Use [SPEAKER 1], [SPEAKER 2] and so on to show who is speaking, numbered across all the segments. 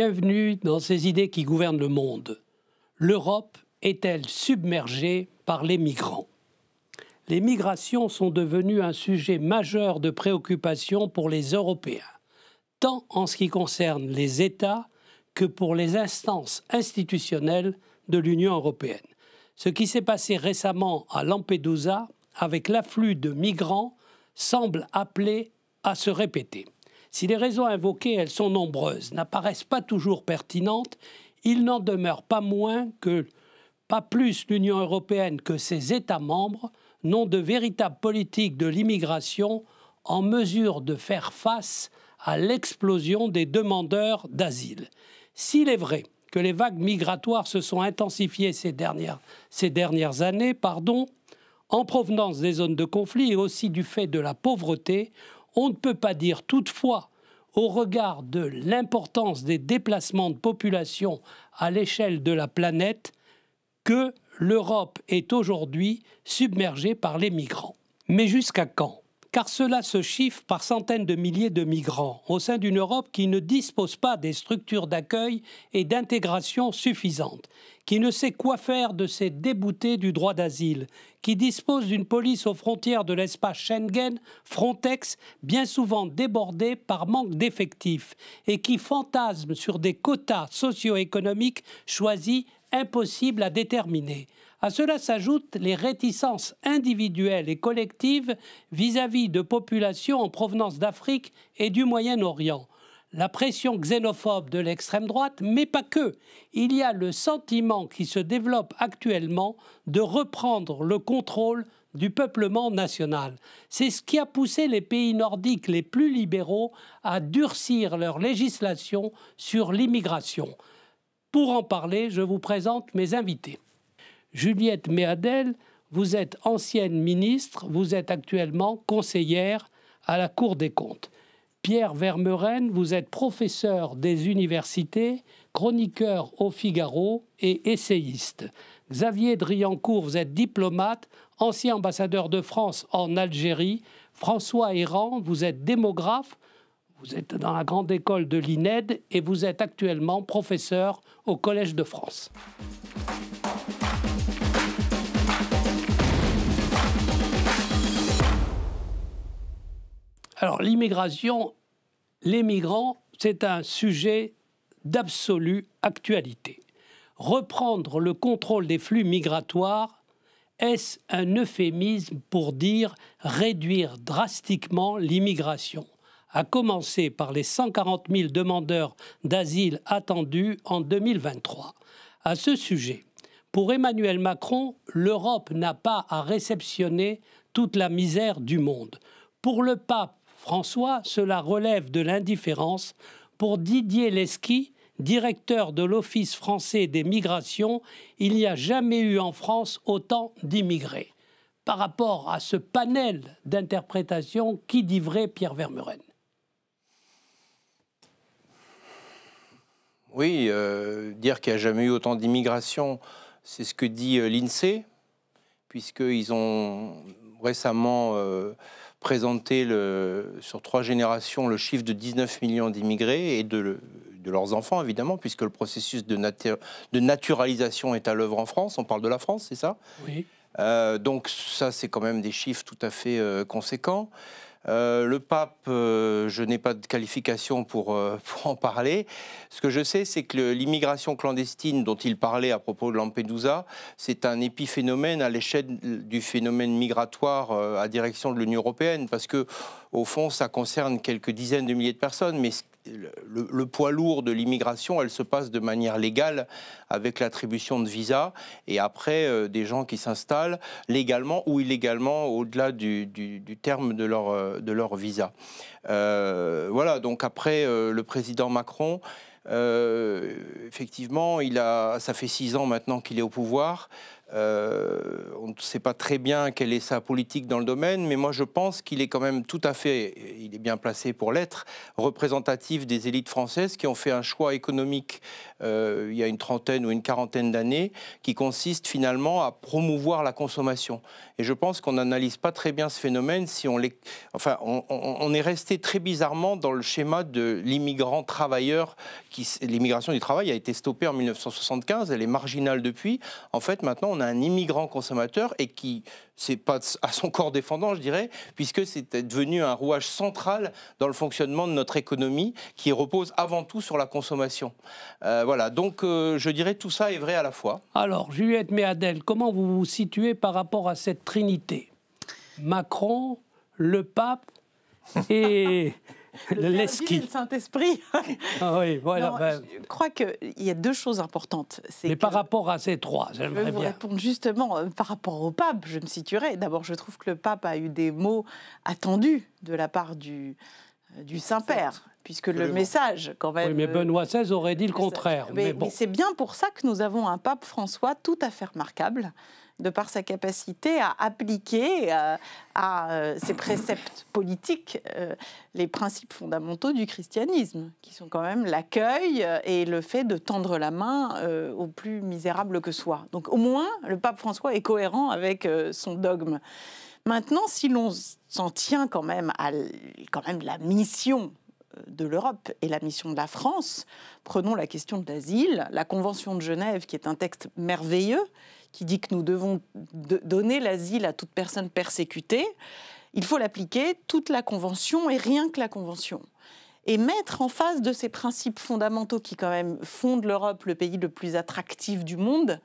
[SPEAKER 1] bienvenue dans ces idées qui gouvernent le monde. L'Europe est-elle submergée par les migrants Les migrations sont devenues un sujet majeur de préoccupation pour les Européens, tant en ce qui concerne les États que pour les instances institutionnelles de l'Union européenne. Ce qui s'est passé récemment à Lampedusa avec l'afflux de migrants semble appelé à se répéter. Si les raisons invoquées, elles sont nombreuses, n'apparaissent pas toujours pertinentes, il n'en demeure pas moins que, pas plus l'Union européenne que ses États membres, n'ont de véritable politique de l'immigration en mesure de faire face à l'explosion des demandeurs d'asile. S'il est vrai que les vagues migratoires se sont intensifiées ces dernières, années, pardon, en provenance des zones de conflit et aussi du fait de la pauvreté, on ne peut pas dire toutefois, au regard de l'importance des déplacements de population à l'échelle de la planète, que l'Europe est aujourd'hui submergée par les migrants. Mais jusqu'à quand car cela se chiffre par centaines de milliers de migrants au sein d'une Europe qui ne dispose pas des structures d'accueil et d'intégration suffisantes, qui ne sait quoi faire de ces déboutés du droit d'asile, qui dispose d'une police aux frontières de l'espace Schengen, Frontex, bien souvent débordée par manque d'effectifs, et qui fantasme sur des quotas socio-économiques choisis impossibles à déterminer. À cela s'ajoutent les réticences individuelles et collectives vis-à-vis de populations en provenance d'Afrique et du Moyen-Orient. La pression xénophobe de l'extrême droite, mais pas que. Il y a le sentiment qui se développe actuellement de reprendre le contrôle du peuplement national. C'est ce qui a poussé les pays nordiques les plus libéraux à durcir leur législation sur l'immigration. Pour en parler, je vous présente mes invités. Juliette Méadel, vous êtes ancienne ministre, vous êtes actuellement conseillère à la Cour des comptes. Pierre Vermeuren, vous êtes professeur des universités, chroniqueur au Figaro et essayiste. Xavier Driancourt, vous êtes diplomate, ancien ambassadeur de France en Algérie. François Errand, vous êtes démographe, vous êtes dans la grande école de l'INED et vous êtes actuellement professeur au Collège de France. Alors l'immigration, les migrants, c'est un sujet d'absolue actualité. Reprendre le contrôle des flux migratoires, est-ce un euphémisme pour dire réduire drastiquement l'immigration à commencer par les 140 000 demandeurs d'asile attendus en 2023. À ce sujet, pour Emmanuel Macron, l'Europe n'a pas à réceptionner toute la misère du monde. Pour le pape François, cela relève de l'indifférence pour Didier Lesky, directeur de l'Office français des migrations, il n'y a jamais eu en France autant d'immigrés. Par rapport à ce panel d'interprétations, qui dit vrai Pierre Vermeuren
[SPEAKER 2] Oui,
[SPEAKER 3] euh, dire qu'il n'y a jamais eu autant d'immigration, c'est ce que dit euh, l'INSEE, puisqu'ils ont récemment... Euh, présenter sur trois générations le chiffre de 19 millions d'immigrés et de, leurs enfants, évidemment, puisque le processus de, naturalisation est à l'œuvre en France. On parle de la France, c'est ça Oui. Euh, donc ça, c'est quand même des chiffres tout à fait euh, conséquents. Euh, le pape, euh, je n'ai pas de qualification pour, euh, pour, en parler. Ce que je sais, c'est que l'immigration clandestine dont il parlait à propos de Lampedusa, c'est un épiphénomène à l'échelle du phénomène migratoire à direction de l'Union européenne, parce que au fond, ça concerne quelques dizaines de milliers de personnes, mais le, poids lourd de l'immigration, elle se passe de manière légale avec l'attribution de visas et après euh, des gens qui s'installent légalement ou illégalement au-delà du, terme de leur, euh, visa. Euh, voilà, donc après le président Macron, effectivement, il a, ça fait six ans maintenant qu'il est au pouvoir. Euh, on ne sait pas très bien quelle est sa politique dans le domaine, mais moi je pense qu'il est quand même tout à fait, il est bien placé pour l'être, représentatif des élites françaises qui ont fait un choix économique euh, il y a une trentaine ou une quarantaine d'années qui consiste finalement à promouvoir la consommation. Et je pense qu'on n'analyse pas très bien ce phénomène si on Enfin, on, est resté très bizarrement dans le schéma de l'immigrant travailleur. Qui... L'immigration du travail a été stoppée en 1975, elle est marginale depuis. En fait, maintenant, on un immigrant consommateur et qui, c'est pas à son corps défendant, je dirais, puisque c'est devenu un rouage central dans le fonctionnement de notre économie qui repose avant tout sur la consommation. Euh, voilà, donc euh, je dirais tout ça est vrai à la fois.
[SPEAKER 1] Alors, Juliette Méadel, comment vous vous situez par rapport à cette trinité Macron, le pape et le Saint-Esprit. Ah oui, voilà. Ben. Je crois qu'il
[SPEAKER 4] y a deux choses importantes.
[SPEAKER 1] Mais par rapport à ces trois, j'aimerais bien. Je vous répondre
[SPEAKER 4] justement, euh, par rapport au pape, je me situerai. D'abord, je trouve que le pape a eu des mots attendus de la part du, euh, du Saint-Père puisque le message,
[SPEAKER 1] quand même. Oui, mais euh, Benoît XVI aurait dit le contraire. mais c'est
[SPEAKER 4] bien pour ça que nous avons un pape François tout à fait remarquable, de par sa capacité à appliquer euh, à euh, ses préceptes politiques euh, les principes fondamentaux du christianisme, qui sont quand même l'accueil et le fait de tendre la main aux plus misérables que soit. Donc au moins, le pape François est cohérent avec son dogme. Maintenant, si l'on s'en tient quand même à quand même la mission de l'Europe et la mission de la France, prenons la question de l'asile, la Convention de Genève, qui est un texte merveilleux, qui dit que nous devons donner l'asile à toute personne persécutée, il faut l'appliquer toute la Convention et rien que la Convention. Et mettre en face de ces principes fondamentaux qui quand même fondent l'Europe, le pays le plus attractif du monde,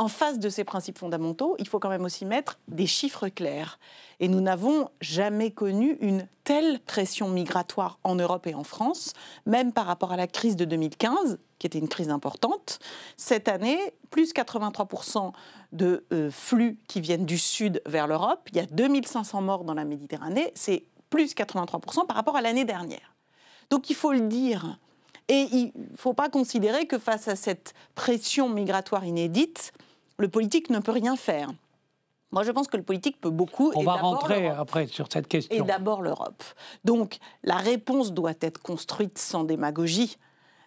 [SPEAKER 4] en face de ces principes fondamentaux, il faut quand même aussi mettre des chiffres clairs. Et nous n'avons jamais connu une telle pression migratoire en Europe et en France, même par rapport à la crise de 2015, qui était une crise importante. Cette année, plus 83% de euh, flux qui viennent du sud vers l'Europe. Il y a 2500 morts dans la Méditerranée. C'est plus 83% par rapport à l'année dernière. Donc il faut le dire. Et il ne faut pas considérer que face à cette pression migratoire inédite, le politique ne peut rien faire. Moi, je pense que le politique peut beaucoup. On va rentrer
[SPEAKER 1] après sur cette question. Et
[SPEAKER 4] d'abord l'Europe. Donc, la réponse doit être construite sans démagogie,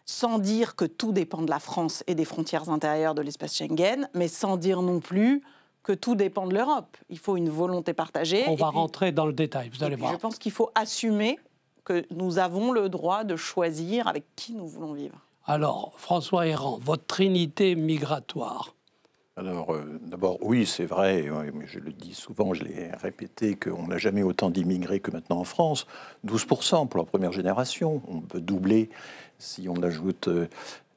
[SPEAKER 4] sans dire que tout dépend de la France et des frontières intérieures de l'espace Schengen, mais sans dire non plus que tout dépend de l'Europe. Il faut une volonté partagée. On va rentrer
[SPEAKER 1] dans le détail, vous allez voir. Je
[SPEAKER 4] pense qu'il faut assumer que nous avons le droit de choisir avec qui nous voulons vivre.
[SPEAKER 1] Alors, François Héran, votre trinité migratoire,
[SPEAKER 2] alors, euh, d'abord, oui, c'est vrai, euh, mais je le dis souvent, je l'ai répété, qu'on n'a jamais autant d'immigrés que maintenant en France. 12% pour la première génération, on peut doubler si on ajoute euh,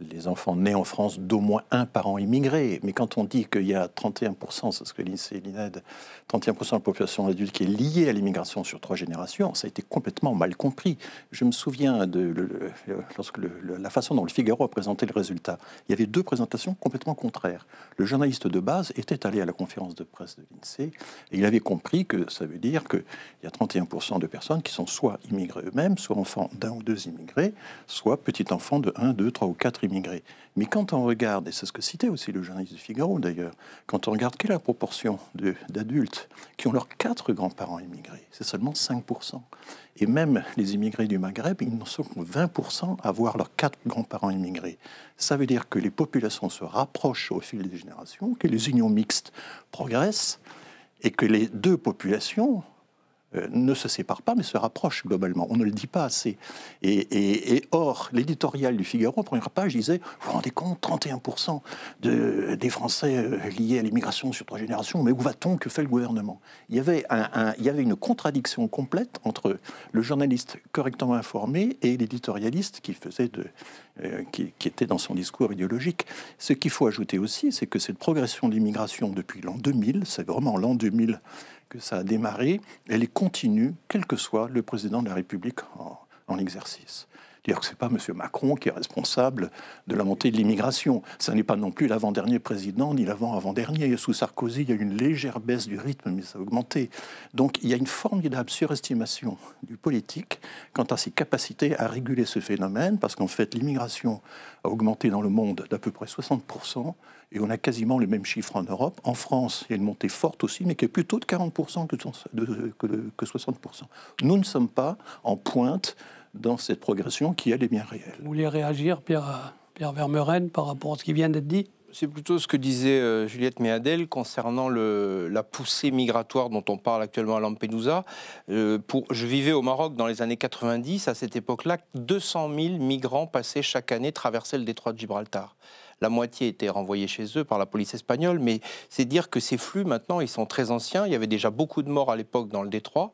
[SPEAKER 2] les enfants nés en France d'au moins un parent immigré. Mais quand on dit qu'il y a 31%, c'est ce que l'INSEE et l'INED, 31% de la population adulte qui est liée à l'immigration sur trois générations, ça a été complètement mal compris. Je me souviens de lorsque la façon dont le Figaro a présenté le résultat. Il y avait deux présentations complètement contraires. Le journaliste de base était allé à la conférence de presse de l'INSEE e et il avait compris que ça veut dire qu'il y a 31% de personnes qui sont soit immigrés eux-mêmes, soit enfants d'un ou deux immigrés, soit petits enfants de 1, 2, 3 ou 4 immigrés. Mais quand on regarde, et c'est ce que citait aussi le journaliste du Figaro d'ailleurs, quand on regarde quelle est la proportion d'adultes qui ont leurs quatre grands-parents immigrés, c'est seulement 5%. Et même les immigrés du Maghreb, ils n'en sont que 20% à voir leurs quatre grands-parents immigrés. Ça veut dire que les populations se rapprochent au fil des générations, que les unions mixtes progressent, et que les deux populations euh, ne se séparent pas, mais se rapprochent globalement. On ne le dit pas assez. Et, or, l'éditorial du Figaro, première page, disait, vous vous rendez compte, 31% des Français euh, liés à l'immigration sur trois générations, mais où va-t-on Que fait le gouvernement il y, avait il y avait une contradiction complète entre le journaliste correctement informé et l'éditorialiste qui faisait de, euh, qui, qui, était dans son discours idéologique. Ce qu'il faut ajouter aussi, c'est que cette progression d'immigration depuis l'an 2000, c'est vraiment l'an 2000 que ça a démarré, elle est continue, quel que soit le président de la République en, en exercice. que ce n'est pas M. Macron qui est responsable de la montée de l'immigration. Ça n'est pas non plus l'avant-dernier président, ni l'avant-avant-dernier. Sous Sarkozy, il y a eu une légère baisse du rythme, mais ça a augmenté. Donc, il y a une formidable surestimation du politique quant à ses capacités à réguler ce phénomène, parce qu'en fait, l'immigration a augmenté dans le monde d'à peu près 60%, et on a quasiment les mêmes chiffres en Europe. En France, il y a une montée forte aussi, mais qui est plutôt de 40% que, 60%. Nous ne sommes pas en pointe dans cette progression qui, elle, est bien réelle.
[SPEAKER 1] Vous voulez réagir, Pierre, Pierre Vermeuren, par rapport à ce qui vient d'être dit
[SPEAKER 3] c'est plutôt ce que disait euh, Juliette Méadel concernant la poussée migratoire dont on parle actuellement à Lampedusa. Euh, pour, je vivais au Maroc dans les années 90. À cette époque-là, 200 000 migrants passaient chaque année traverser le détroit de Gibraltar. La moitié était renvoyée chez eux par la police espagnole, mais c'est dire que ces flux, maintenant, ils sont très anciens. Il y avait déjà beaucoup de morts à l'époque dans le détroit.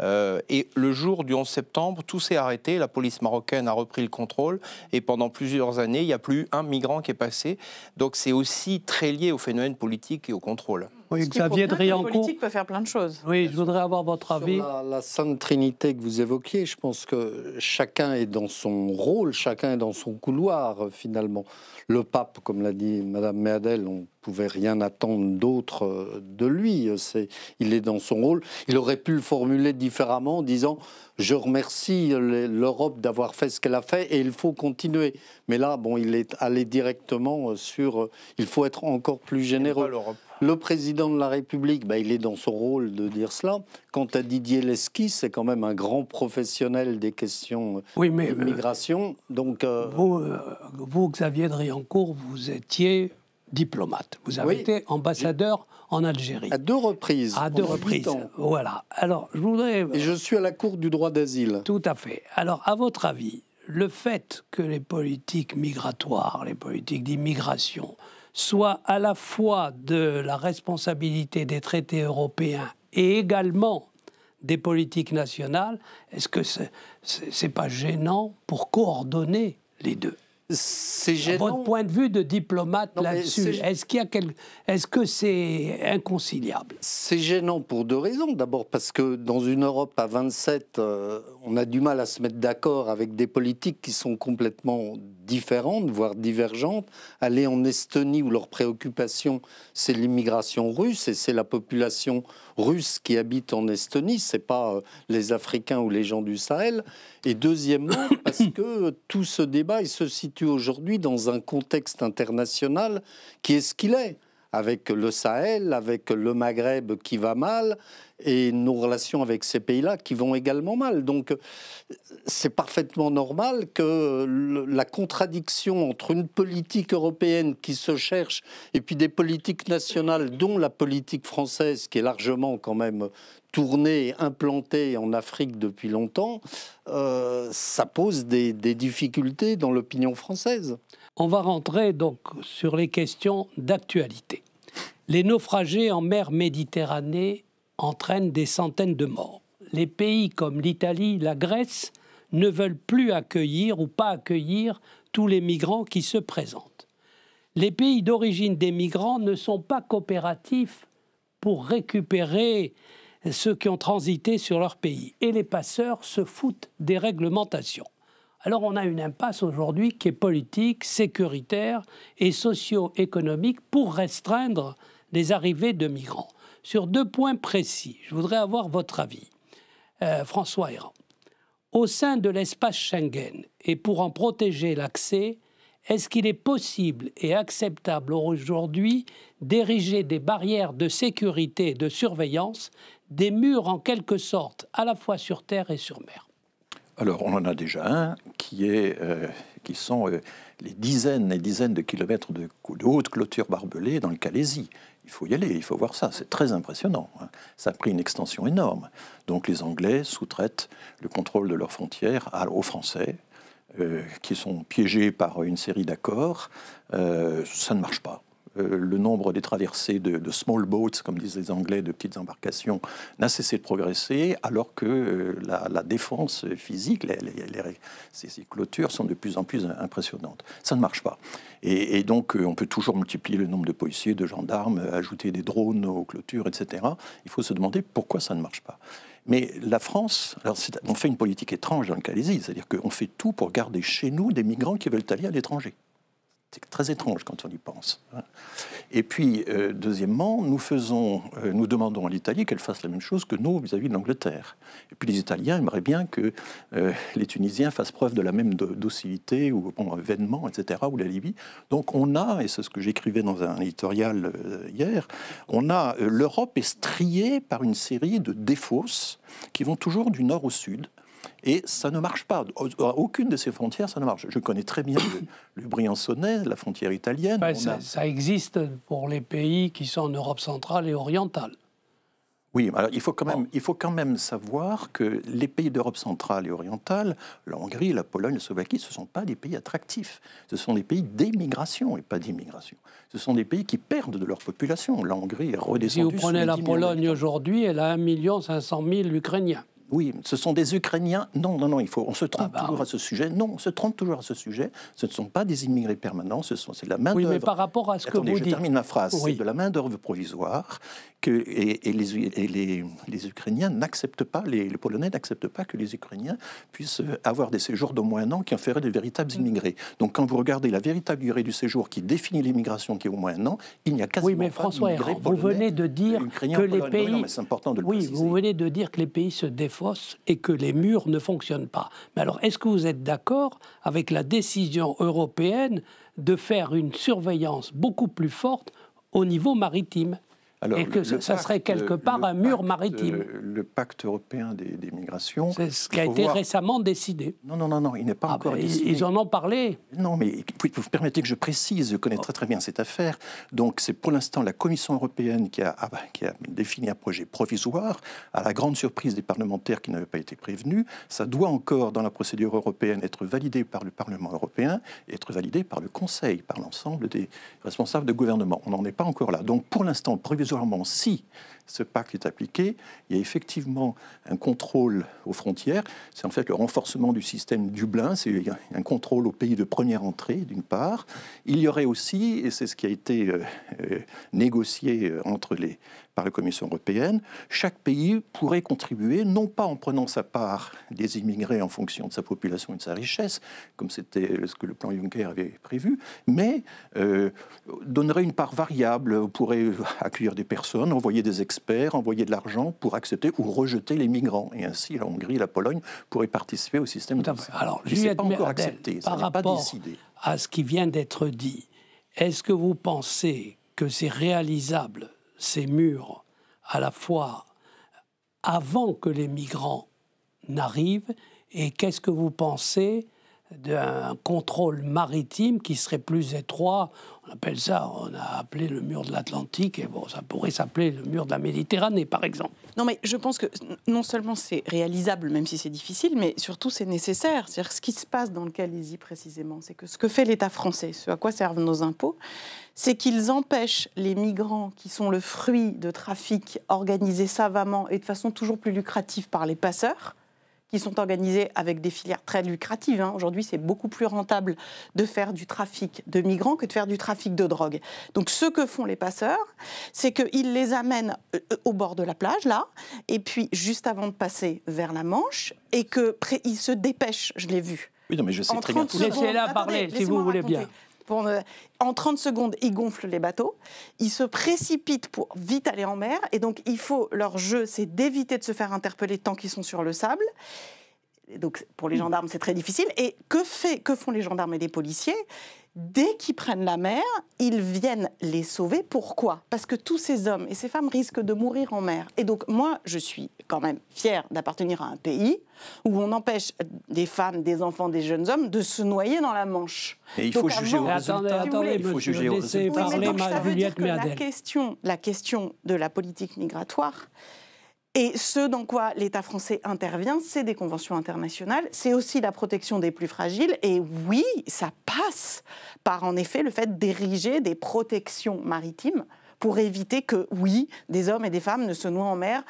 [SPEAKER 3] Euh, et le jour du 11 septembre, tout s'est arrêté. La police marocaine a repris le contrôle. Et pendant plusieurs années, il n'y a plus un migrant qui est passé. Donc c'est aussi très lié au phénomène politique et au contrôle.
[SPEAKER 4] Oui, Xavier Driancourt. politique peut faire plein de choses. Oui, je voudrais avoir votre avis. Sur
[SPEAKER 5] la, Sainte Trinité que vous évoquiez, je pense que chacun est dans son rôle, chacun est dans son couloir, euh, finalement. Le pape, comme l'a dit Madame Meadel, on pouvait rien attendre d'autre euh, de lui. il est dans son rôle. Il aurait pu le formuler différemment en disant Je remercie l'Europe d'avoir fait ce qu'elle a fait et il faut continuer. Mais là, bon, il est allé directement euh, sur euh, Il faut être encore plus généreux. Le président de la République, ben, il est dans son rôle de dire cela. Quant à Didier Lesky, c'est quand même un grand professionnel des questions oui, mais, donc, Vous, Xavier vous, Xavier
[SPEAKER 1] vous étiez diplomate. Vous avez été ambassadeur en Algérie. À deux reprises. À deux reprises.
[SPEAKER 5] Voilà. Alors, je voudrais. Et je suis à la Cour du droit d'asile.
[SPEAKER 1] Tout à fait. Alors, à votre avis, le fait que les politiques migratoires, les politiques d'immigration, soient à la fois de la responsabilité des traités européens et également des politiques nationales, est-ce que c'est n'est pas gênant pour coordonner les deux c'est gênant. Votre point de vue de diplomate là-dessus, est-ce qu'il y a quel... est-ce que c'est inconciliable
[SPEAKER 5] C'est gênant pour deux raisons. D'abord parce que dans une Europe à 27, on a du mal à se mettre d'accord avec des politiques qui sont complètement différentes, voire divergentes. Aller en Estonie où leur préoccupation, c'est l'immigration russe et c'est la population russe qui habite en Estonie, c'est pas euh, les Africains ou les gens du Sahel. Et deuxièmement, parce que tout ce débat, il se situe aujourd'hui dans un contexte international qui est ce qu'il est avec le Sahel, avec le Maghreb qui va mal, et nos relations avec ces pays-là qui vont également mal. Donc c'est parfaitement normal que la contradiction entre une politique européenne qui se cherche et puis des politiques nationales, dont la politique française, qui est largement quand même tournée, implantée en Afrique depuis longtemps, euh, ça pose des, des difficultés dans l'opinion française. On va
[SPEAKER 1] rentrer donc sur les questions d'actualité. Les naufragés en mer Méditerranée entraînent des centaines de morts. Les pays comme l'Italie, la Grèce ne veulent plus accueillir ou pas accueillir tous les migrants qui se présentent. Les pays d'origine des migrants ne sont pas coopératifs pour récupérer ceux qui ont transité sur leur pays. Et les passeurs se foutent des réglementations. Alors on a une impasse aujourd'hui qui est politique, sécuritaire et socio-économique pour restreindre des arrivées de migrants. Sur deux points précis, je voudrais avoir votre avis, euh, François Héran. Au sein de l'espace Schengen, et pour en protéger l'accès, est-ce qu'il est possible et acceptable aujourd'hui d'ériger des barrières de sécurité et de surveillance, des murs en quelque sorte, à la fois sur terre et sur mer
[SPEAKER 2] Alors, on en a déjà un qui, est, euh, qui sont euh, les dizaines et dizaines de kilomètres de, de hautes clôtures barbelées dans le Calaisie, il faut y aller, il faut voir ça, c'est très impressionnant. Hein. Ça a pris une extension énorme. Donc les Anglais sous-traitent le contrôle de leurs frontières aux Français, euh, qui sont piégés par une série d'accords. Euh, ça ne marche pas. Euh, le nombre des traversées de, small boats, comme disent les Anglais, de petites embarcations, n'a cessé de progresser, alors que euh, la, défense physique, les, ces, clôtures sont de plus en plus impressionnantes. Ça ne marche pas. Et, donc, euh, on peut toujours multiplier le nombre de policiers, de gendarmes, ajouter des drones aux clôtures, etc. Il faut se demander pourquoi ça ne marche pas. Mais la France, on fait une politique étrange dans le Calaisie, c'est-à-dire qu'on fait tout pour garder chez nous des migrants qui veulent aller à l'étranger. C'est très étrange quand on y pense. Hein. Et puis, euh, deuxièmement, euh, nous, demandons à l'Italie qu'elle fasse la même chose que nous vis-à-vis de l'Angleterre. Et puis les Italiens aimeraient bien que euh, les Tunisiens fassent preuve de la même docilité, ou bon, etc., ou la Libye. Donc on a, et c'est ce que j'écrivais dans un éditorial hier, on a l'Europe est striée par une série de défausses qui vont toujours du nord au sud. Et ça ne marche pas. aucune de ces frontières, ça ne marche. Je connais très bien le, le la frontière italienne. ça,
[SPEAKER 1] existe pour les pays qui sont en Europe centrale et orientale.
[SPEAKER 2] Oui, alors il faut quand même, il faut quand même savoir que les pays d'Europe centrale et orientale, la Hongrie, la Pologne, la Slovaquie, ce ne sont pas des pays attractifs. Ce sont des pays d'émigration et pas d'immigration. Ce sont des pays qui perdent de leur population. La Hongrie est redescendue. Si vous prenez la Pologne
[SPEAKER 1] aujourd'hui, elle a 1 500 000 Ukrainiens
[SPEAKER 2] oui, ce sont des Ukrainiens. Non, non, non, il faut, on se trompe ah bah, toujours à ce sujet. Non, on se trompe toujours à ce sujet. Ce ne sont pas des immigrés permanents, ce sont, c'est de la main-d'œuvre. Oui, mais par rapport à ce que vous je termine ma phrase. C'est de la main-d'œuvre provisoire que, et, les, et les, Ukrainiens n'acceptent pas, les, Polonais n'acceptent pas que les Ukrainiens puissent avoir des séjours d'au moins un an qui en feraient des véritables mm. immigrés. Donc quand vous regardez la véritable durée du séjour qui définit l'immigration qui est au moins un an, il n'y a quasiment oui, mais François vous venez de dire que les pays. oui,
[SPEAKER 1] vous venez de dire que les pays se défendent et que les murs ne fonctionnent pas. Mais alors, est-ce que vous êtes d'accord avec la décision européenne de faire une surveillance beaucoup plus forte au niveau maritime et que ça, serait quelque part un mur maritime. Euh,
[SPEAKER 2] le pacte européen des, migrations. C'est ce qui a été
[SPEAKER 1] récemment décidé. Non, non, non, non il n'est pas ah encore ben, décidé. Ils en
[SPEAKER 2] ont parlé. Non, mais vous permettez que je précise, je connais très très bien cette affaire. Donc c'est pour l'instant la Commission européenne qui a, ah ben, qui a défini un projet provisoire, à la grande surprise des parlementaires qui n'avaient pas été prévenus. Ça doit encore, dans la procédure européenne, être validé par le Parlement européen être validé par le Conseil, par l'ensemble des responsables de gouvernement. On n'en est pas encore là. Donc pour l'instant, provisoire accessoirement, si ce pacte est appliqué, il y a effectivement un contrôle aux frontières. C'est en fait le renforcement du système Dublin, c'est un contrôle aux pays de première entrée, d'une part. Il y aurait aussi, et c'est ce qui a été euh, euh, négocié euh, entre les, par la Commission européenne, chaque pays pourrait contribuer, non pas en prenant sa part des immigrés en fonction de sa population et de sa richesse, comme c'était ce que le plan Juncker avait prévu, mais donnerait une part variable, pourrait accueillir des personnes, envoyer des envoyer de l'argent pour accepter ou rejeter les migrants. Et ainsi, la Hongrie et la Pologne pourraient participer au système. de Alors, je pas encore accepté, par rapport
[SPEAKER 1] à ce qui vient d'être dit, est-ce que vous pensez que c'est réalisable, ces murs, à la fois avant que les migrants n'arrivent, et qu'est-ce que vous pensez d'un contrôle maritime qui serait plus étroit. On appelle ça, on a appelé le mur de l'Atlantique, et bon, ça pourrait s'appeler le mur de la Méditerranée, par exemple.
[SPEAKER 4] Non, mais je pense que non seulement c'est réalisable, même si c'est difficile, mais surtout c'est nécessaire. C'est-à-dire ce qui se passe dans le Calaisie précisément, c'est que ce que fait l'État français, ce à quoi servent nos impôts, c'est qu'ils empêchent les migrants qui sont le fruit de trafics organisés savamment et de façon toujours plus lucrative par les passeurs qui sont organisés avec des filières très lucratives. Hein. Aujourd'hui, c'est beaucoup plus rentable de faire du trafic de migrants que de faire du trafic de drogue. Donc ce que font les passeurs, c'est qu'ils les amènent euh, au bord de la plage, là, et puis juste avant de passer vers la Manche, et qu'ils se dépêchent, je l'ai vu. Oui, non, mais je sais très bien Laissez-la parler, si vous voulez bien. Euh, en 30 secondes, ils gonflent les bateaux, ils se précipitent pour vite aller en mer, et donc il faut, leur jeu, c'est d'éviter de se faire interpeller tant qu'ils sont sur le sable. donc pour les mmh. gendarmes, c'est très difficile. Et que, fait, que font les gendarmes et les policiers dès qu'ils prennent la mer, ils viennent les sauver. Pourquoi Parce que tous ces hommes et ces femmes risquent de mourir en mer. Et donc moi, je suis quand même fière d'appartenir à un pays où on empêche des femmes, des enfants, des jeunes hommes de se noyer dans la Manche. Et il faut juger au résultat. Attendez, attendez, il faut juger au résultat. mais ça veut dire que la question, la question de la politique migratoire, et ce dans quoi l'État français intervient, c'est des conventions internationales, c'est aussi la protection des plus fragiles. Et oui, ça passe par en effet le fait d'ériger des protections maritimes pour éviter que, oui, des hommes et des femmes ne se noient en mer,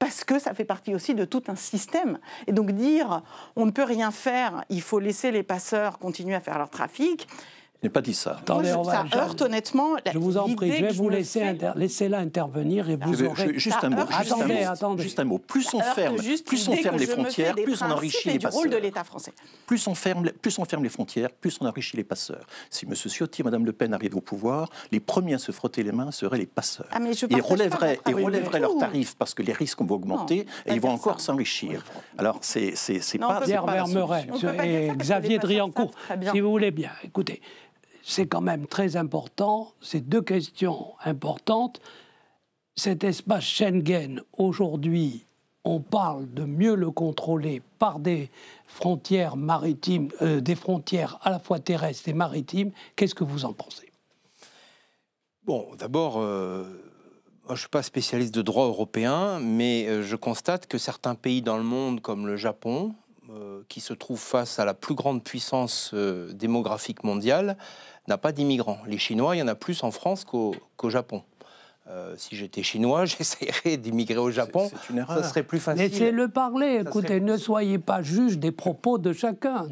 [SPEAKER 4] parce que ça fait partie aussi de tout un système. Et donc dire on ne peut rien faire, il faut laisser les passeurs continuer à faire leur trafic, je n'ai pas dit ça. Attendez, je,
[SPEAKER 1] honnêtement. je vous en prie, je vais vous laisser laisser là intervenir et ah, vous
[SPEAKER 2] aurez. juste un mot. Juste, un mot Plus on ferme, plus on ferme les frontières, plus on enrichit les passeurs. Rôle de l'État français. Plus on ferme, plus on ferme les frontières, plus on enrichit les passeurs. Si M. Ciotti et Mme Le Pen arrivent au pouvoir, les premiers à se frotter les mains seraient les passeurs. Ah, ils relèveraient, leurs tarifs parce que les risques vont augmenter et ils vont encore s'enrichir. Alors c'est c'est
[SPEAKER 1] pas. Pierre Vermeret et Xavier Driancourt, si vous voulez bien. Écoutez, c'est quand même très important, ces deux questions importantes. Cet espace Schengen, aujourd'hui, on parle de mieux le contrôler par des frontières maritimes, euh, des frontières à la fois terrestres et maritimes. Qu'est-ce que vous en pensez
[SPEAKER 3] Bon, d'abord, euh, je ne suis pas spécialiste de droit européen, mais euh, je constate que certains pays dans le monde, comme le Japon, qui se trouve face à la plus grande puissance démographique mondiale, n'a pas d'immigrants. Les Chinois, il y en a plus en France qu'au Japon. Euh, si j'étais chinois, j'essaierais d'immigrer au Japon. Ça serait plus facile. Laissez-le
[SPEAKER 1] parler. écoutez, ne soyez pas juge des propos de chacun.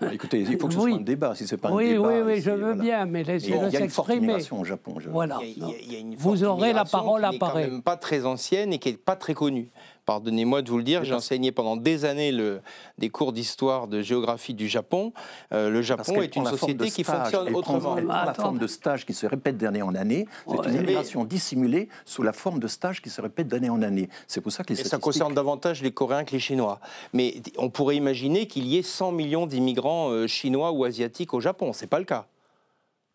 [SPEAKER 2] Bah, écoutez, il faut que ce soit un débat. Si ce n'est pas un débat, oui, oui, je veux
[SPEAKER 1] bien, mais laissez-le s'exprimer. Il y a une au Japon. Je... Voilà.
[SPEAKER 2] Il
[SPEAKER 1] y Vous aurez la parole à Paris. Qui
[SPEAKER 3] n'est pas très ancienne et qui n'est pas très connue. Pardonnez-moi de vous le dire, j'ai enseigné pendant des années des cours d'histoire de géographie du Japon. Euh, le Japon est une société qui fonctionne autrement. la forme de
[SPEAKER 2] stage qui se répète d'année en année. C'est une immigration dissimulée sous la forme de stage qui se répète d'année en année. C'est pour ça que les ça concerne
[SPEAKER 3] davantage les Coréens que les Chinois. Mais on pourrait imaginer qu'il y ait 100 millions d'immigrants euh, chinois ou asiatiques au Japon. C'est pas le cas.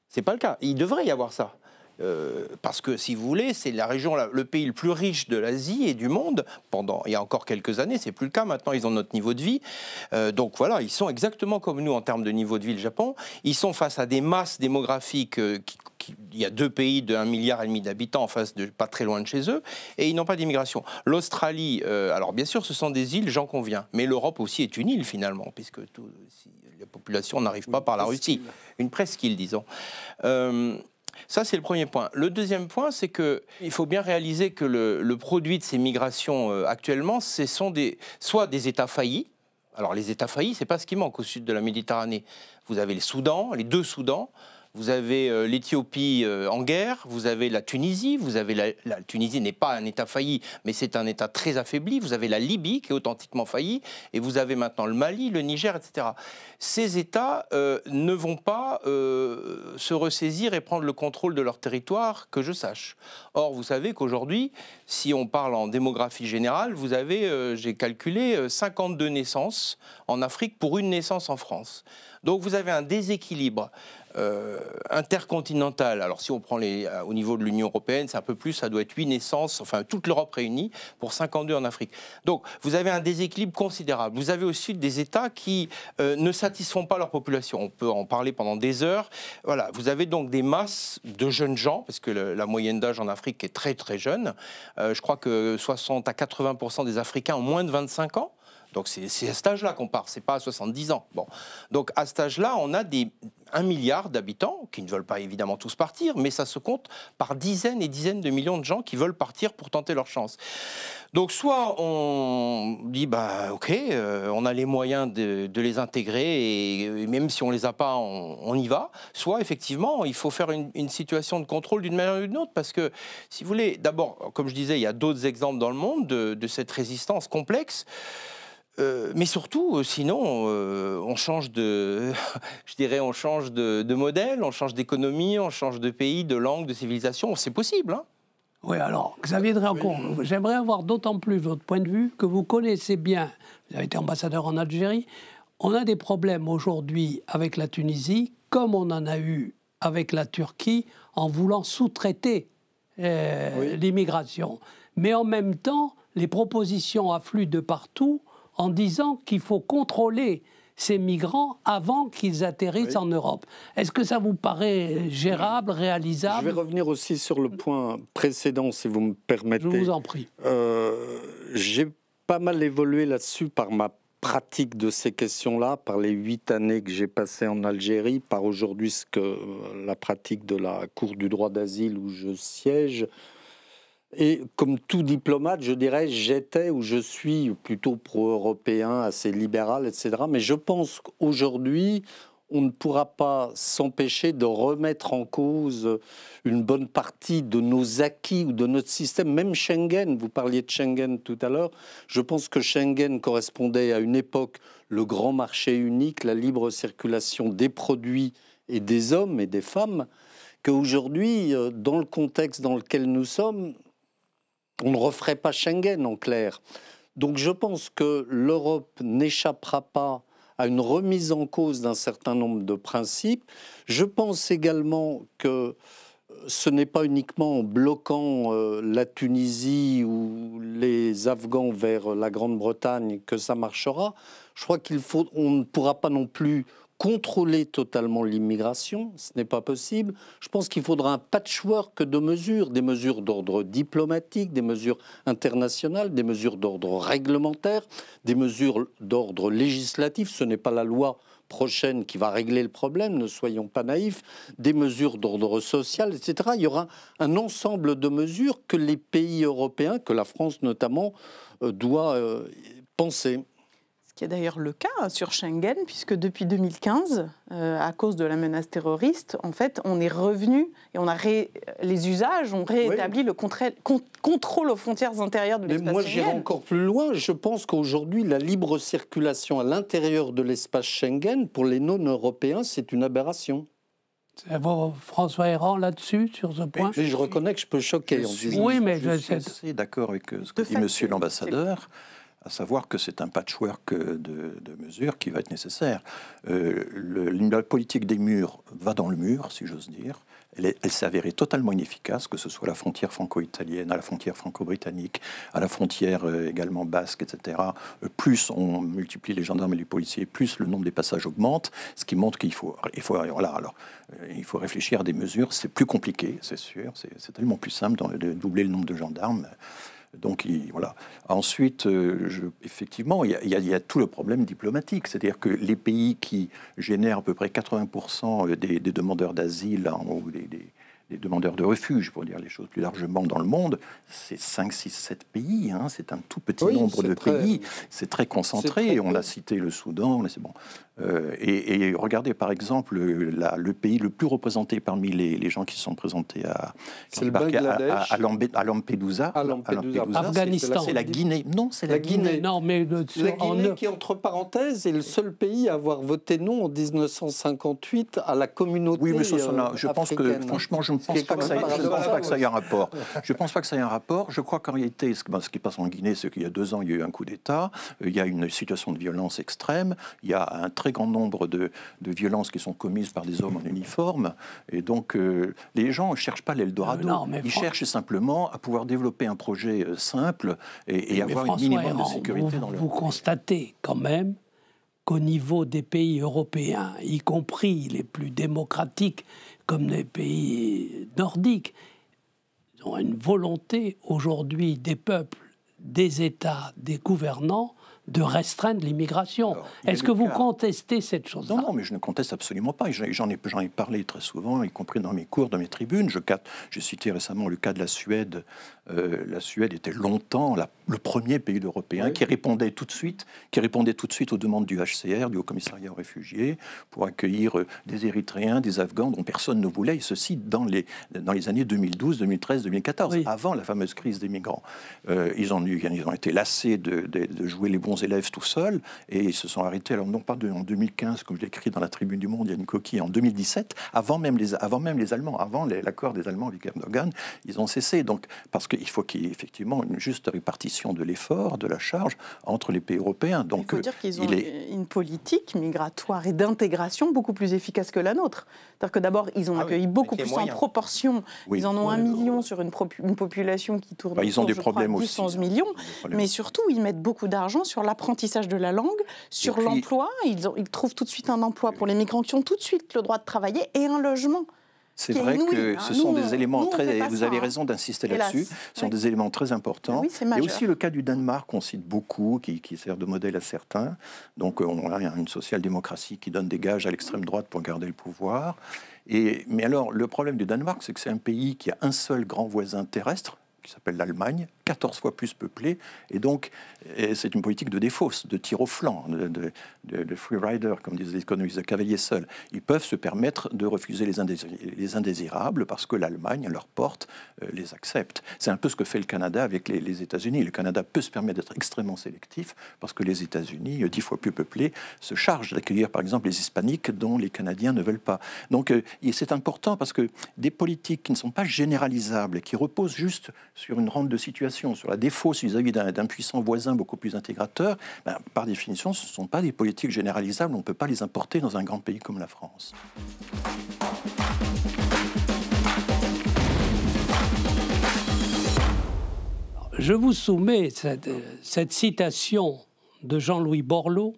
[SPEAKER 3] C'est pas le cas. Il devrait y avoir ça. Euh, parce que, si vous voulez, c'est la région, le pays le plus riche de l'Asie et du monde pendant il y a encore quelques années. C'est plus le cas maintenant. Ils ont notre niveau de vie. Euh, donc voilà, ils sont exactement comme nous en termes de niveau de vie. Le Japon, ils sont face à des masses démographiques euh, il y a deux pays de 1,5 milliard et demi d'habitants en face de pas très loin de chez eux et ils n'ont pas d'immigration. L'Australie, alors bien sûr, ce sont des îles, j'en conviens, mais l'Europe aussi est une île finalement, puisque la population n'arrive pas par la Russie, une presqu'île, disons. Euh, ça, c'est le premier point. Le deuxième point, c'est qu'il faut bien réaliser que le, produit de ces migrations euh, actuellement, ce sont des, soit des États faillis, alors les États faillis, ce n'est pas ce qui manque au sud de la Méditerranée. Vous avez le Soudan, les deux Soudans, vous avez euh, l'Éthiopie euh, en guerre, vous avez la Tunisie, vous avez la, Tunisie n'est pas un État failli, mais c'est un État très affaibli, vous avez la Libye qui est authentiquement faillie, et vous avez maintenant le Mali, le Niger, etc. Ces États euh, ne vont pas se ressaisir et prendre le contrôle de leur territoire, que je sache. Or, vous savez qu'aujourd'hui, si on parle en démographie générale, vous avez, j'ai calculé, 52 naissances en Afrique pour une naissance en France. Donc vous avez un déséquilibre euh, intercontinental. Alors si on prend les, euh, au niveau de l'Union européenne, c'est un peu plus, ça doit être 8 naissances, enfin toute l'Europe réunie pour 52 en Afrique. Donc vous avez un déséquilibre considérable. Vous avez aussi des États qui euh, ne satisfont pas leur population. On peut en parler pendant des heures. Voilà, vous avez donc des masses de jeunes gens, parce que la moyenne d'âge en Afrique est très très jeune. je crois que 60 à 80% des Africains ont moins de 25 ans. Donc c'est à cet âge-là qu'on part, c'est pas à 70 ans. Bon. Donc à cet âge-là, on a des, un milliard d'habitants qui ne veulent pas évidemment tous partir, mais ça se compte par dizaines et dizaines de millions de gens qui veulent partir pour tenter leur chance. Donc soit on dit bah ok, euh, on a les moyens de, les intégrer et, même si on les a pas, on, y va. Soit effectivement il faut faire une, situation de contrôle d'une manière ou d'une autre parce que si vous voulez, d'abord comme je disais, il y a d'autres exemples dans le monde de, de cette résistance complexe. Euh, mais surtout, euh, sinon, euh, on change de, je dirais, on change de, modèle, on change d'économie, on change de pays, de langue, de civilisation. C'est possible. Hein oui, alors, Xavier
[SPEAKER 1] Dréancourt, j'aimerais avoir d'autant plus votre point de vue que vous connaissez bien, vous avez été ambassadeur en Algérie, on a des problèmes aujourd'hui avec la Tunisie, comme on en a eu avec la Turquie, en voulant sous-traiter l'immigration. Mais en même temps, les propositions affluent de partout en disant qu'il faut contrôler ces migrants avant qu'ils atterrissent en Europe. Est-ce que ça vous
[SPEAKER 5] paraît gérable, réalisable Je vais revenir aussi sur le point précédent, si vous me permettez. Je vous en prie. Euh, j'ai pas mal évolué là-dessus par ma pratique de ces questions-là, par les huit années que j'ai passées en Algérie, par aujourd'hui ce que euh, la pratique de la Cour du droit d'asile où je siège, et comme tout diplomate, je dirais, j'étais ou je suis plutôt pro-européen, assez libéral, etc. Mais je pense qu'aujourd'hui, on ne pourra pas s'empêcher de remettre en cause une bonne partie de nos acquis ou de notre système, même Schengen. Vous parliez de Schengen tout à l'heure. Je pense que Schengen correspondait à une époque, le grand marché unique, la libre circulation des produits et des hommes et des femmes, qu'aujourd'hui, euh, dans le contexte dans lequel nous sommes, on ne referait pas Schengen, en clair. Donc je pense que l'Europe n'échappera pas à une remise en cause d'un certain nombre de principes. Je pense également que euh, ce n'est pas uniquement en bloquant euh, la Tunisie ou les Afghans vers euh, la Grande-Bretagne que ça marchera. Je crois qu'il faut, on ne pourra pas non plus contrôler totalement l'immigration, ce n'est pas possible. Je pense qu'il faudra un patchwork de mesures, des mesures d'ordre diplomatique, des mesures internationales, des mesures d'ordre réglementaire, des mesures d'ordre législatif. Ce n'est pas la loi prochaine qui va régler le problème, ne soyons pas naïfs, des mesures d'ordre social, etc. Il y aura un ensemble de mesures que les pays européens, que la France notamment, euh, doit euh, penser
[SPEAKER 4] qui est d'ailleurs le cas sur Schengen, puisque depuis 2015, euh, à cause de la menace terroriste, en fait, on est revenu et on a les usages ont réétabli le contrôle aux frontières intérieures de l'espace Schengen. Mais moi, j'irai encore
[SPEAKER 5] plus loin. Je pense qu'aujourd'hui, la libre circulation à l'intérieur de l'espace Schengen pour les non-européens, c'est une aberration.
[SPEAKER 1] François Héran là-dessus, sur ce point
[SPEAKER 5] Je reconnais que je peux choquer. oui, mais je,
[SPEAKER 2] suis d'accord avec euh, ce que dit monsieur l'ambassadeur à savoir que c'est un patchwork de, mesures qui va être nécessaire. Euh, la politique des murs va dans le mur, si j'ose dire. Elle s'est avérée totalement inefficace, que ce soit à la frontière franco-italienne, à la frontière franco-britannique, à la frontière euh, également basque, etc. Euh, plus on multiplie les gendarmes et les policiers, plus le nombre des passages augmente, ce qui montre qu'il faut, il faut, alors, il faut réfléchir à des mesures. C'est plus compliqué, c'est sûr. C'est tellement plus simple de doubler le nombre de gendarmes. Donc voilà. Ensuite, euh, effectivement, il y, a, tout le problème diplomatique, c'est-à-dire que les pays qui génèrent à peu près 80% des, demandeurs d'asile ou des, demandeurs de refuge, pour dire les choses plus largement dans le monde, c'est 5, 6, 7 pays. Hein. c'est un tout petit nombre de pays. C'est très concentré. On l'a cité le Soudan. Bon. Euh, et, regardez par exemple le pays le plus représenté parmi les, gens qui sont présentés à, à, à, Lampedusa. Ah,
[SPEAKER 5] Afghanistan. C'est la
[SPEAKER 1] Guinée. Non, c'est la, Guinée. Non, mais euh, la Guinée qui,
[SPEAKER 5] entre parenthèses, est le seul pays à avoir voté non en 1958 à la communauté. Oui, euh, je pense que, franchement, je ne pense, pas que,
[SPEAKER 2] ça, ait un rapport. Je ne pense pas que ça ait un rapport. Je crois qu'en réalité, ce, ben, ce, qui passe en Guinée, c'est qu'il y a deux ans, il y a eu un coup d'État, il y a une situation de violence extrême, il y a un très très grand nombre de, de, violences qui sont commises par des hommes en uniforme. Et donc, euh, les gens ne cherchent pas l'Eldorado. Euh, ils cherchent simplement à pouvoir développer un projet euh, simple et, avoir une un minimum de sécurité dans
[SPEAKER 1] le Vous constatez quand même qu'au niveau des pays européens, y compris les plus démocratiques comme les pays nordiques, ont une volonté aujourd'hui des peuples, des États, des gouvernants de restreindre l'immigration.
[SPEAKER 2] Est-ce que vous contestez cette chose-là non, non, mais je ne conteste absolument pas. J'en ai, parlé très souvent, y compris dans mes cours, dans mes tribunes. J'ai cité récemment le cas de la Suède. Euh, la Suède était longtemps le premier pays européen qui répondait tout de suite, qui répondait tout de suite aux demandes du HCR, du Haut Commissariat aux réfugiés, pour accueillir euh, des Érythréens, des Afghans dont personne ne voulait, et ceci dans les, dans les années 2012, 2013, 2014, avant la fameuse crise des migrants. Euh, ils, ont eu, ils ont été lassés de jouer les bons élèves tout seuls et ils se sont arrêtés, alors non pas en 2015, comme je écrit dans la Tribune du Monde, il y a une coquille, en 2017, avant même les, avant même les Allemands, avant l'accord des Allemands avec Erdogan, ils ont cessé. Donc, parce qu'il faut qu'il y ait effectivement une juste répartition de l'effort, de la charge entre les pays européens. Donc, il euh, dire qu'ils ont
[SPEAKER 4] une politique migratoire et d'intégration beaucoup plus efficace que la nôtre. C'est-à-dire que d'abord, ils ont ah accueilli beaucoup plus en proportion. ils en ont un million sur une, population qui tourne. Bah, hein. ils ont des problèmes aussi. 11 millions. Mais surtout, ils mettent beaucoup d'argent sur l'apprentissage de la langue, sur l'emploi. Ils, trouvent tout de suite un emploi pour les migrants qui ont tout de suite le droit de travailler et un logement. C'est vrai que ce sont des éléments très. Vous avez raison
[SPEAKER 2] d'insister là-dessus. sont des éléments très importants. et Il y a aussi le cas du Danemark qu'on cite beaucoup, qui, sert de modèle à certains. Donc euh, on a une social-démocratie qui donne des gages à l'extrême droite pour garder le pouvoir. Et, mais alors, le problème du Danemark, c'est que c'est un pays qui a un seul grand voisin terrestre, qui s'appelle l'Allemagne, 14 fois plus peuplée, et donc c'est une politique de défausse, de tir au flanc, de, free rider, comme disent les économistes, de cavalier seul. Ils peuvent se permettre de refuser les, indésirables, les indésirables parce que l'Allemagne, à leur porte, euh, les accepte. C'est un peu ce que fait le Canada avec les, les États-Unis. Le Canada peut se permettre d'être extrêmement sélectif parce que les États-Unis, 10 euh, fois plus peuplés, se chargent d'accueillir par exemple les Hispaniques dont les Canadiens ne veulent pas. Donc euh, c'est important parce que des politiques qui ne sont pas généralisables, qui reposent juste sur une rente de situation, sur la défausse vis-à-vis d'un puissant voisin beaucoup plus intégrateur, ben, par définition, ce ne sont pas des politiques généralisables. On ne peut pas les importer dans un grand pays comme la France.
[SPEAKER 1] Je vous soumets cette, cette citation de Jean-Louis Borloo,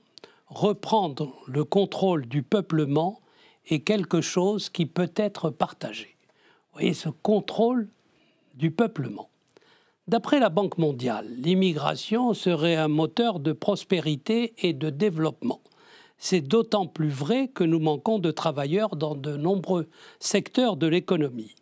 [SPEAKER 1] reprendre le contrôle du peuplement est quelque chose qui peut être partagé. Vous voyez, ce contrôle du peuplement. D'après la Banque mondiale, l'immigration serait un moteur de prospérité et de développement. C'est d'autant plus vrai que nous manquons de travailleurs dans de nombreux secteurs de l'économie.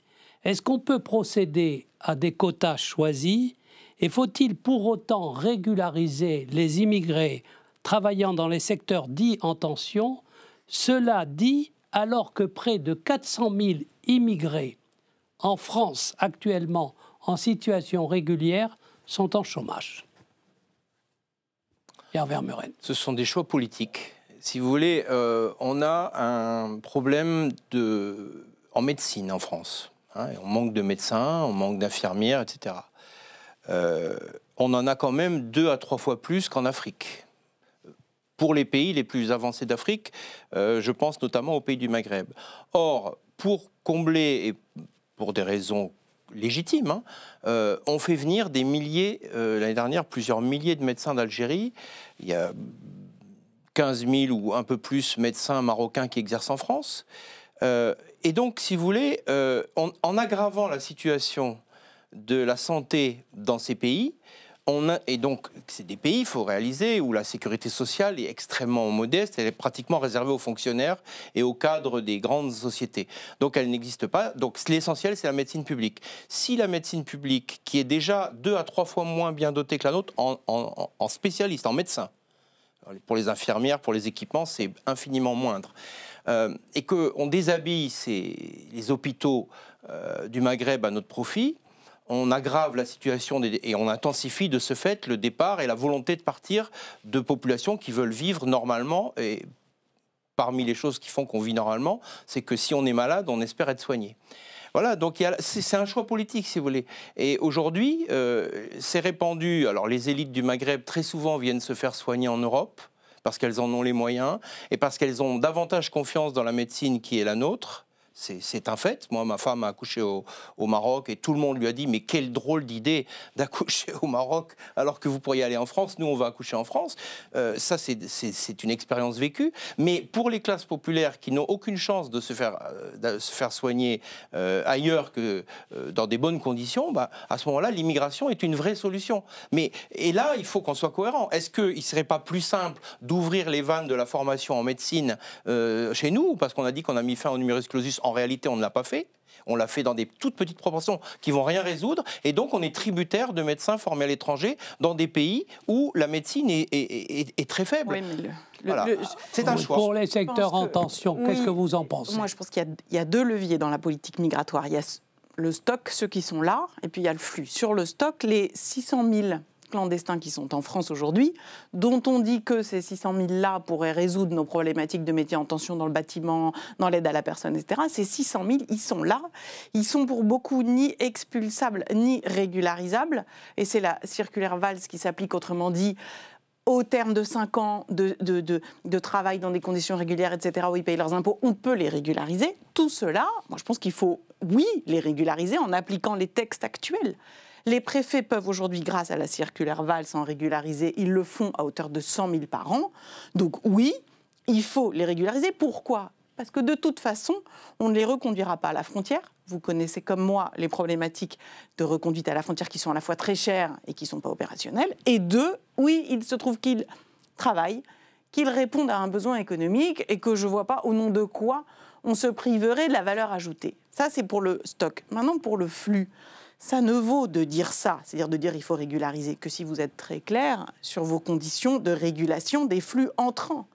[SPEAKER 1] Est-ce qu'on peut procéder à des quotas choisis et faut-il pour autant régulariser les immigrés travaillant dans les secteurs dits en tension Cela dit alors que près de 400 000 immigrés en France actuellement en situation régulière sont en chômage. Hervé
[SPEAKER 3] Ce sont des choix politiques. Si vous voulez, euh, on a un problème de... en médecine en France. Hein, on manque de médecins, on manque d'infirmières, etc. Euh, on en a quand même deux à trois fois plus qu'en Afrique. Pour les pays les plus avancés d'Afrique, euh, je pense notamment aux pays du Maghreb. Or, pour combler et pour des raisons légitimes, on hein, euh, ont fait venir des milliers, euh, l'année dernière, plusieurs milliers de médecins d'Algérie. Il y a 15 000 ou un peu plus médecins marocains qui exercent en France. Euh, et donc, si vous voulez, en aggravant la situation de la santé dans ces pays, et donc, c'est des pays, il faut réaliser, où la sécurité sociale est extrêmement modeste, elle est pratiquement réservée aux fonctionnaires et aux cadres des grandes sociétés. Donc, elle n'existe pas. Donc, l'essentiel, c'est la médecine publique. Si la médecine publique, qui est déjà deux à trois fois moins bien dotée que la nôtre, en, en, en spécialiste, en médecin, pour les infirmières, pour les équipements, c'est infiniment moindre. Euh, et qu'on déshabille les hôpitaux euh, du Maghreb à notre profit, on aggrave la situation et on intensifie de ce fait le départ et la volonté de partir de populations qui veulent vivre normalement. Et parmi les choses qui font qu'on vit normalement, c'est que si on est malade, on espère être soigné. Voilà, donc c'est un choix politique, si vous voulez. Et aujourd'hui, euh, c'est répandu. Alors, les élites du Maghreb, très souvent, viennent se faire soigner en Europe, parce qu'elles en ont les moyens, et parce qu'elles ont davantage confiance dans la médecine qui est la nôtre, c'est un fait. Moi, ma femme a accouché au, Maroc et tout le monde lui a dit Mais quelle drôle d'idée d'accoucher au Maroc alors que vous pourriez aller en France. Nous, on va accoucher en France. Euh, ça, c'est une expérience vécue. Mais pour les classes populaires qui n'ont aucune chance de se faire, euh, soigner euh, ailleurs que dans des bonnes conditions, bah, à ce moment-là, l'immigration est une vraie solution. Mais, et là, il faut qu'on soit cohérent. Est-ce qu'il ne serait pas plus simple d'ouvrir les vannes de la formation en médecine chez nous Parce qu'on a dit qu'on a mis fin au numerus clausus en réalité, on ne l'a pas fait. On l'a fait dans des toutes petites proportions qui vont rien résoudre. Et donc, on est tributaire de médecins formés à l'étranger dans des pays où la médecine est, très faible. Ah, c'est un choix. Pour les secteurs en tension, qu'est-ce que
[SPEAKER 4] vous en pensez Moi, je pense qu'il y, y, a deux leviers dans la politique migratoire. Il y a le stock, ceux qui sont là, et puis il y a le flux. Sur le stock, les 600 000 clandestins qui sont en France aujourd'hui, dont on dit que ces 600 000-là pourraient résoudre nos problématiques de métiers en tension dans le bâtiment, dans l'aide à la personne, etc. Ces 600 000, ils sont là. Ils sont pour beaucoup ni expulsables, ni régularisables. Et c'est la circulaire Valls qui s'applique, autrement dit, au terme de 5 ans de, de, travail dans des conditions régulières, etc., où ils payent leurs impôts, on peut les régulariser. Tout cela, moi je pense qu'il faut, oui, les régulariser en appliquant les textes actuels. Les préfets peuvent aujourd'hui, grâce à la circulaire VAL, s'en régulariser. Ils le font à hauteur de 100 000 par an. Donc oui, il faut les régulariser. Pourquoi parce que de toute façon, on ne les reconduira pas à la frontière. Vous connaissez comme moi les problématiques de reconduite à la frontière qui sont à la fois très chères et qui ne sont pas opérationnelles. Et deux, oui, il se trouve qu'ils travaillent, qu'ils répondent à un besoin économique et que je ne vois pas au nom de quoi on se priverait de la valeur ajoutée. Ça, c'est pour le stock. Maintenant, pour le flux. Ça ne vaut de dire ça, c'est-à-dire de dire il faut régulariser, que si vous êtes très clair sur vos conditions de régulation des flux entrants.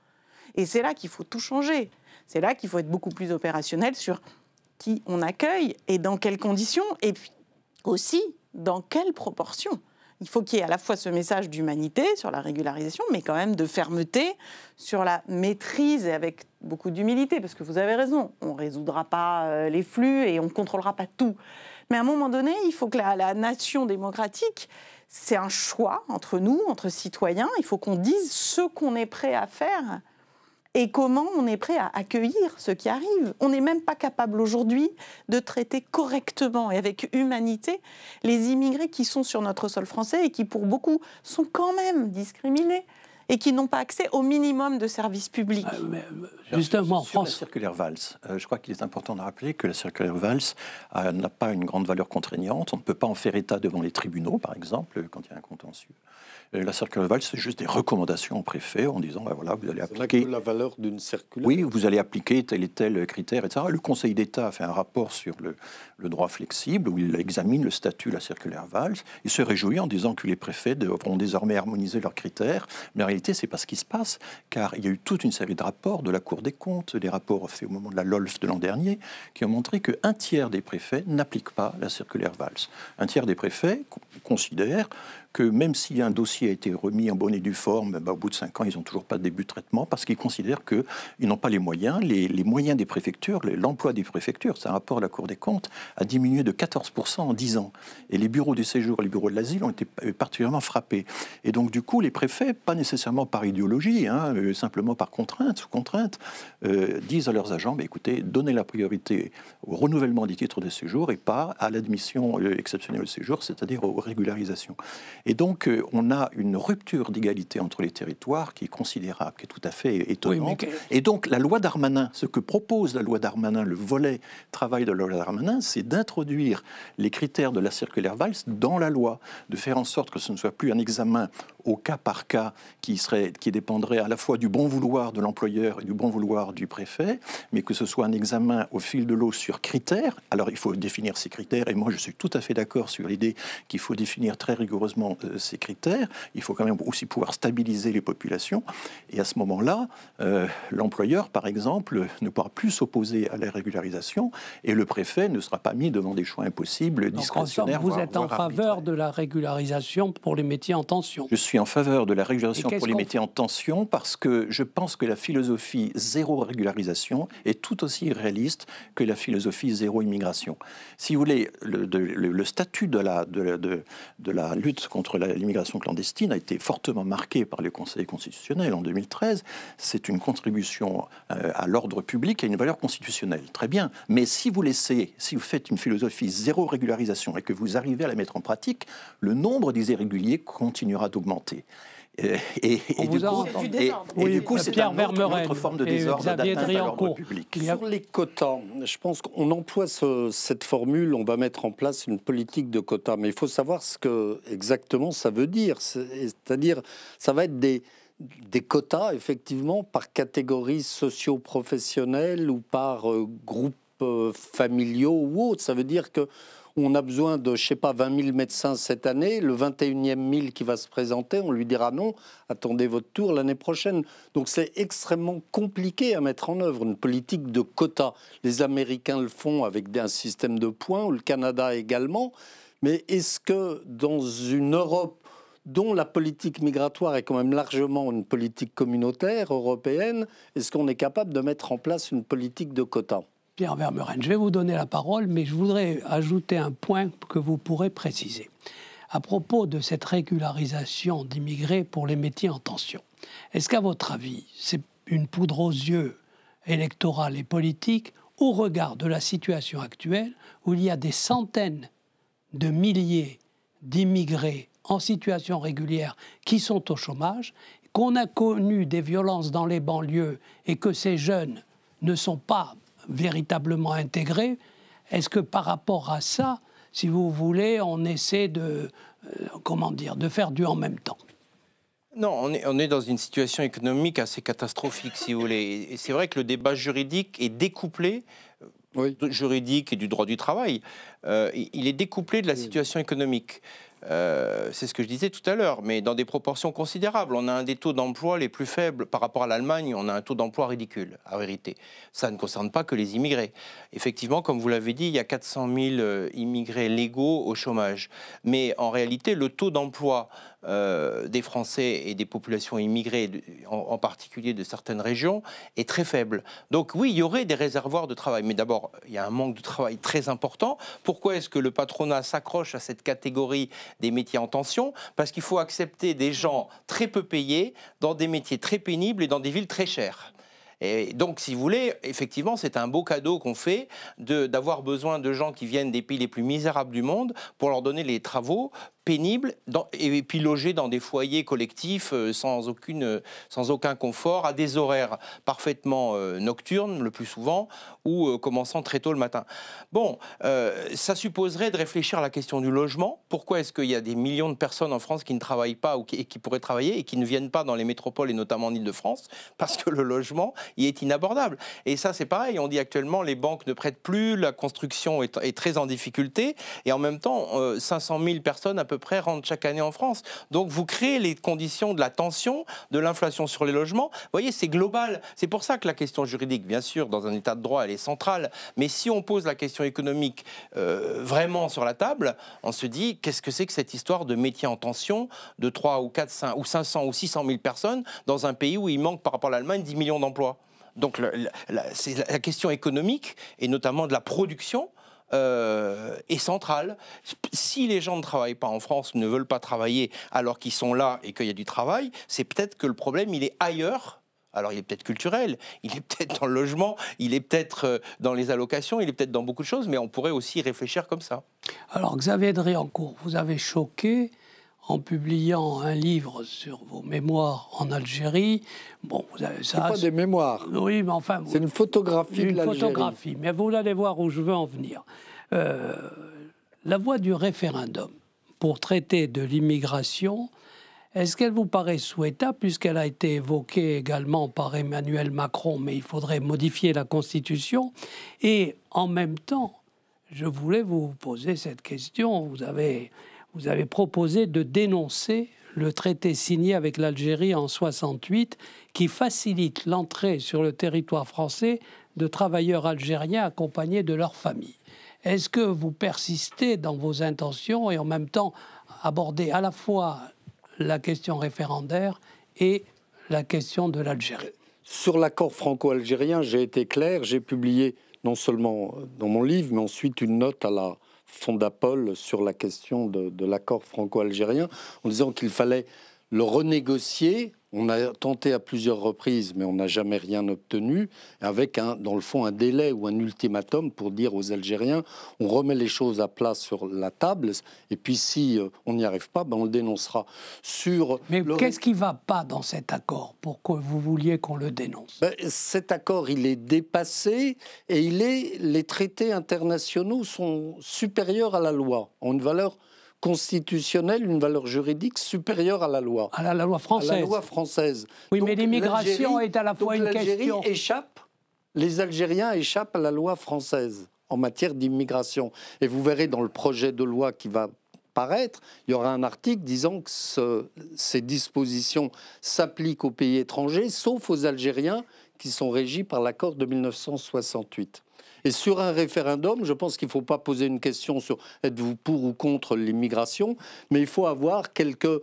[SPEAKER 4] Et c'est là qu'il faut tout changer. C'est là qu'il faut être beaucoup plus opérationnel sur qui on accueille et dans quelles conditions, et puis aussi dans quelles proportions. Il faut qu'il y ait à la fois ce message d'humanité sur la régularisation, mais quand même de fermeté sur la maîtrise et avec beaucoup d'humilité, parce que vous avez raison, on ne résoudra pas euh, les flux et on ne contrôlera pas tout. Mais à un moment donné, il faut que la, la nation démocratique, c'est un choix entre nous, entre citoyens. Il faut qu'on dise ce qu'on est prêt à faire et comment on est prêt à accueillir ce qui arrive. On n'est même pas capable aujourd'hui de traiter correctement et avec humanité les immigrés qui sont sur notre sol français et qui pour beaucoup sont quand même discriminés et qui n'ont pas accès au minimum de services publics. Ah, euh,
[SPEAKER 2] justement, en France. La circulaire Valls, euh, je crois qu'il est important de rappeler que la circulaire Valls euh, n'a pas une grande valeur contraignante. On ne peut pas en faire état devant les tribunaux, par exemple, quand il y a un contentieux la circulaire Valls, c'est juste des recommandations aux préfet en disant, ben voilà, vous allez appliquer...
[SPEAKER 5] la valeur d'une circulaire Oui,
[SPEAKER 2] vous allez appliquer tel et tel critère, etc. Le Conseil d'État a fait un rapport sur le, droit flexible où il examine le statut de la circulaire Valls. Il se réjouit en disant que les préfets devront désormais harmoniser leurs critères. Mais en réalité, c'est pas ce qui se passe, car il y a eu toute une série de rapports de la Cour des comptes, des rapports faits au moment de la LOLF de l'an dernier, qui ont montré qu'un tiers des préfets n'appliquent pas la circulaire Valls. Un tiers des préfets considèrent que même si un dossier a été remis en bonne et due forme, ben, au bout de cinq ans, ils n'ont toujours pas de début de traitement parce qu'ils considèrent qu'ils n'ont pas les moyens. Les, moyens des préfectures, l'emploi des préfectures, c'est un rapport à la Cour des comptes, a diminué de 14% en 10 ans. Et les bureaux du séjour les bureaux de l'asile ont été euh, particulièrement frappés. Et donc, du coup, les préfets, pas nécessairement par idéologie, hein, euh, simplement par contrainte, sous contrainte, euh, disent à leurs agents, ben, écoutez, donnez la priorité au renouvellement des titres de séjour et pas à l'admission exceptionnelle au séjour, c'est-à-dire aux régularisations. Et donc, euh, on a une rupture d'égalité entre les territoires qui est considérable, qui est tout à fait étonnante. Et donc, la loi Darmanin, ce que propose la loi Darmanin, le volet travail de la loi Darmanin, c'est d'introduire les critères de la circulaire Valls dans la loi, de faire en sorte que ce ne soit plus un examen au cas par cas qui, serait, qui dépendrait à la fois du bon vouloir de l'employeur et du bon vouloir du préfet, mais que ce soit un examen au fil de l'eau sur critères. Alors il faut définir ces critères, et moi je suis tout à fait d'accord sur l'idée qu'il faut définir très rigoureusement euh, ces critères. Il faut quand même aussi pouvoir stabiliser les populations, et à ce moment-là, euh, l'employeur, par exemple, ne pourra plus s'opposer à la régularisation, et le préfet ne sera pas mis devant des choix impossibles, discrétionnaires. vous êtes en
[SPEAKER 1] faveur de la régularisation
[SPEAKER 2] pour les métiers en tension. Je suis suis en faveur de la régularisation pour les métiers en tension parce que je pense que la philosophie zéro régularisation est tout aussi réaliste que la philosophie zéro immigration. Si vous voulez, le, statut de la, de, de, de la lutte contre l'immigration clandestine a été fortement marqué par le Conseil constitutionnel en 2013. C'est une contribution euh, à l'ordre public et à une valeur constitutionnelle. Très bien. Mais si vous laissez, si vous faites une philosophie zéro régularisation et que vous arrivez à la mettre en pratique, le nombre des irréguliers continuera d'augmenter euh, et, du coup, c'est une autre forme de euh, désordre à public. Sur
[SPEAKER 5] les quotas, je pense qu'on emploie cette formule, on va mettre en place une politique de quotas, mais il faut savoir ce que exactement ça veut dire. C'est-à-dire, ça va être des, quotas, effectivement, par catégorie socio-professionnelle ou par groupes euh, groupe familiaux ou autre. Ça veut dire que on a besoin de, je sais pas, 20 000 médecins cette année, le 21e mille qui va se présenter, on lui dira non, attendez votre tour l'année prochaine. Donc c'est extrêmement compliqué à mettre en œuvre, une politique de quotas. Les Américains le font avec un système de points, le Canada également. Mais est-ce que dans une Europe dont la politique migratoire est quand même largement une politique communautaire, européenne, est-ce qu'on est capable de mettre en place une politique de quotas
[SPEAKER 1] Pierre Vermeuren. Je vais vous donner la parole, mais je voudrais ajouter un point que vous pourrez préciser. À propos de cette régularisation d'immigrés pour les métiers en tension, est-ce qu'à votre avis, c'est une poudre aux yeux électorale et politique au regard de la situation actuelle où il y a des centaines de milliers d'immigrés en situation régulière qui sont au chômage, qu'on a connu des violences dans les banlieues et que ces jeunes ne sont pas véritablement intégré. Est-ce que par rapport à ça, si vous voulez, on essaie de, euh, comment dire, de faire du en même temps
[SPEAKER 3] non, on est, dans une situation économique assez catastrophique, si vous voulez. Et c'est vrai que le débat juridique est découplé, euh, juridique et du droit du travail, euh, il est découplé de la situation économique. Euh, c'est ce que je disais tout à l'heure, mais dans des proportions considérables. On a un des taux d'emploi les plus faibles par rapport à l'Allemagne, on a un taux d'emploi ridicule, à vérité. Ça ne concerne pas que les immigrés. Effectivement, comme vous l'avez dit, il y a 400 000 euh, immigrés légaux au chômage. Mais en réalité, le taux d'emploi euh, des Français et des populations immigrées, en, en, particulier de certaines régions, est très faible. Donc oui, il y aurait des réservoirs de travail. Mais d'abord, il y a un manque de travail très important. Pourquoi est-ce que le patronat s'accroche à cette catégorie des métiers en tension Parce qu'il faut accepter des gens très peu payés dans des métiers très pénibles et dans des villes très chères. Et donc, si vous voulez, effectivement, c'est un beau cadeau qu'on fait d'avoir besoin de gens qui viennent des pays les plus misérables du monde pour leur donner les travaux pénible dans, et puis logé dans des foyers collectifs euh, sans, aucune, euh, sans aucun confort, à des horaires parfaitement euh, nocturnes, le plus souvent, ou commençant très tôt le matin. Bon, ça supposerait de réfléchir à la question du logement. Pourquoi est-ce qu'il y a des millions de personnes en France qui ne travaillent pas ou qui, pourraient travailler et qui ne viennent pas dans les métropoles et notamment en Ile-de-France Parce que le logement y est inabordable. Et ça, c'est pareil. On dit actuellement les banques ne prêtent plus, la construction est, très en difficulté et en même temps, 500 000 personnes à peu près rentrent chaque année en France. Donc vous créez les conditions de la tension, de l'inflation sur les logements. Vous voyez, c'est global. C'est pour ça que la question juridique, bien sûr, dans un état de droit, elle est centrale. Mais si on pose la question économique euh, vraiment sur la table, on se dit qu'est-ce que c'est que cette histoire de métier en tension de 3 ou 4, ou 500 ou 600 000 personnes dans un pays où il manque par rapport à l'Allemagne 10 millions d'emplois. Donc la, question économique et notamment de la production est euh, centrale. Si les gens ne travaillent pas en France, ne veulent pas travailler alors qu'ils sont là et qu'il y a du travail, c'est peut-être que le problème, il est ailleurs alors il est peut-être culturel, il est peut-être dans le logement, il est peut-être euh, dans les allocations, il est peut-être dans beaucoup de choses, mais on pourrait aussi réfléchir comme ça.
[SPEAKER 1] Alors Xavier Driancourt, vous avez choqué en publiant un livre sur vos mémoires en Algérie. Bon, vous avez ça. pas des mémoires. Oui, mais enfin.
[SPEAKER 5] C'est une photographie de l'Algérie. Une photographie.
[SPEAKER 1] Mais vous allez voir où je veux en venir. Euh, la voie du référendum pour traiter de l'immigration, est-ce qu'elle vous paraît souhaitable, puisqu'elle a été évoquée également par Emmanuel Macron, mais il faudrait modifier la Constitution Et en même temps, je voulais vous poser cette question. Vous avez vous avez proposé de dénoncer le traité signé avec l'Algérie en 68 qui facilite l'entrée sur le territoire français de travailleurs algériens accompagnés de leurs familles. Est-ce que vous persistez dans vos intentions et en même temps abordez à la fois la question référendaire et la question de l'Algérie
[SPEAKER 5] Sur l'accord franco-algérien, j'ai été clair, j'ai publié non seulement euh, dans mon livre, mais ensuite une note à la Fondapol sur la question de, de l'accord franco-algérien, en disant qu'il fallait le renégocier on a tenté à plusieurs reprises, mais on n'a jamais rien obtenu, avec, un, dans le fond, un délai ou un ultimatum pour dire aux Algériens, on remet les choses à place sur la table, et puis si euh, on n'y arrive pas, ben on le dénoncera. Sur mais qu'est-ce
[SPEAKER 1] qui ne va pas dans cet accord Pourquoi vous vouliez qu'on le dénonce
[SPEAKER 5] ben, Cet accord, il est dépassé, et il est, les traités internationaux sont supérieurs à la loi, ont une valeur constitutionnelle, une valeur juridique supérieure à la loi. À la, loi française. À la loi française. Oui, mais l'immigration est à la fois une question. échappe, les Algériens échappent à la loi française en matière d'immigration. Et vous verrez dans le projet de loi qui va paraître, il y aura un article disant que ces dispositions s'appliquent aux pays étrangers, sauf aux Algériens qui sont régis par l'accord de 1968. Et sur un référendum, je pense qu'il ne faut pas poser une question sur êtes-vous pour ou contre l'immigration, mais il faut avoir quelques,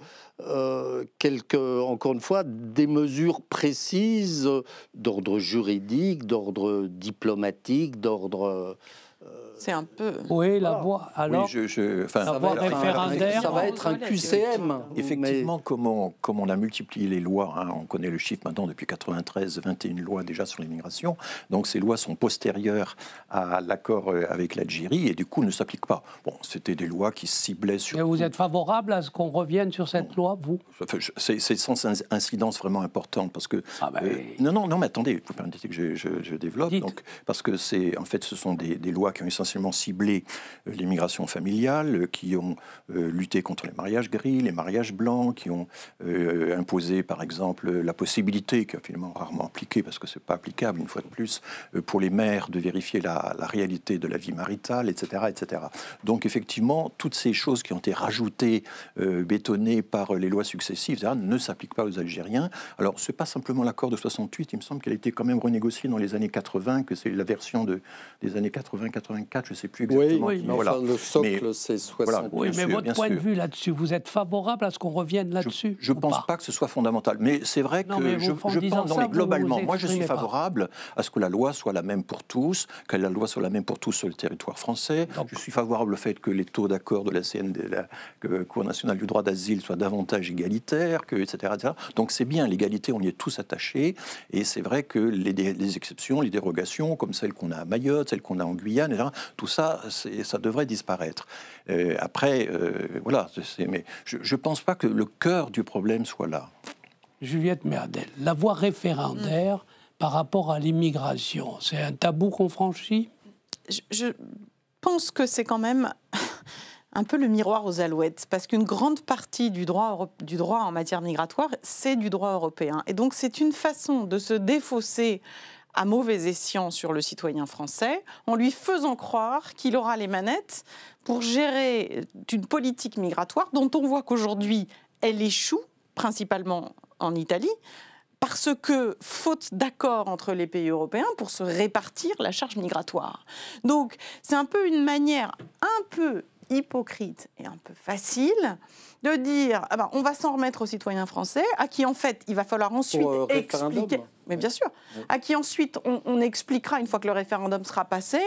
[SPEAKER 5] euh, quelques, encore une fois, des mesures précises d'ordre juridique, d'ordre diplomatique, d'ordre... Euh, c'est un peu. Oui, la voie. Alors, je, ça va être un QCM. Effectivement,
[SPEAKER 2] comment, comme, on, a multiplié les lois, hein. on connaît le chiffre maintenant depuis 93, 21 lois déjà sur l'immigration. Donc ces lois sont postérieures à l'accord euh, avec l'Algérie et du coup ne s'appliquent pas. Bon, c'était des lois qui ciblaient sur. Et vous êtes favorable à ce qu'on revienne sur cette loi, vous C'est sans incidence vraiment importante parce que. Ah ben... non, non, non, mais attendez, vous permettez que je, développe. Donc, parce que c'est en fait, ce sont des, des lois qui qui ont essentiellement ciblé euh, l'immigration familiale, euh, qui ont euh, lutté contre les mariages gris, les mariages blancs, qui ont imposé, par exemple, la possibilité, qui a finalement rarement appliquée, parce que ce n'est pas applicable, une fois de plus, pour les mères, de vérifier la, réalité de la vie maritale, etc., etc. Donc, effectivement, toutes ces choses qui ont été rajoutées, bétonnées par les lois successives, ne s'appliquent pas aux Algériens. Alors, ce n'est pas simplement l'accord de 68, il me semble qu'elle a été quand même renégocié dans les années 80, que c'est la version de, des années 80 84, je ne sais plus exactement. Oui, mais le socle, c'est oui, mais votre point de
[SPEAKER 1] vue là-dessus, vous êtes favorable à ce
[SPEAKER 2] qu'on revienne là-dessus Je ne pense pas, que ce soit fondamental. Mais c'est vrai que je, pense, globalement, moi je suis favorable à ce que la loi soit la même pour tous, que la loi soit la même pour tous sur le territoire français. je suis favorable au fait que les taux d'accord de la CND, la Cour nationale du droit d'asile, soient davantage égalitaires, que, etc., Donc c'est bien, l'égalité, on y est tous attachés. Et c'est vrai que les exceptions, les dérogations, comme celles qu'on a à Mayotte, celles qu'on a en Guyane, tout ça, ça devrait disparaître. Euh, après, euh, voilà, mais je ne pense pas que le cœur du problème soit là.
[SPEAKER 1] Juliette Merdel, la voie référendaire
[SPEAKER 4] par rapport à l'immigration, c'est un tabou qu'on franchit je, pense que c'est quand même... un peu le miroir aux alouettes, parce qu'une grande partie du droit, du droit en matière migratoire, c'est du droit européen. Et donc c'est une façon de se défausser à mauvais escient sur le citoyen français, en lui faisant croire qu'il aura les manettes pour gérer euh, une politique migratoire dont on voit qu'aujourd'hui elle échoue, principalement en Italie, parce que, faute d'accord entre les pays européens, pour se répartir la charge migratoire. Donc, c'est un peu une manière un peu hypocrite et un peu facile de dire ah ben, on va s'en remettre aux citoyens français, à qui en fait il va falloir ensuite euh, expliquer. Mais bien sûr, à qui ensuite on, expliquera une fois que le référendum sera passé.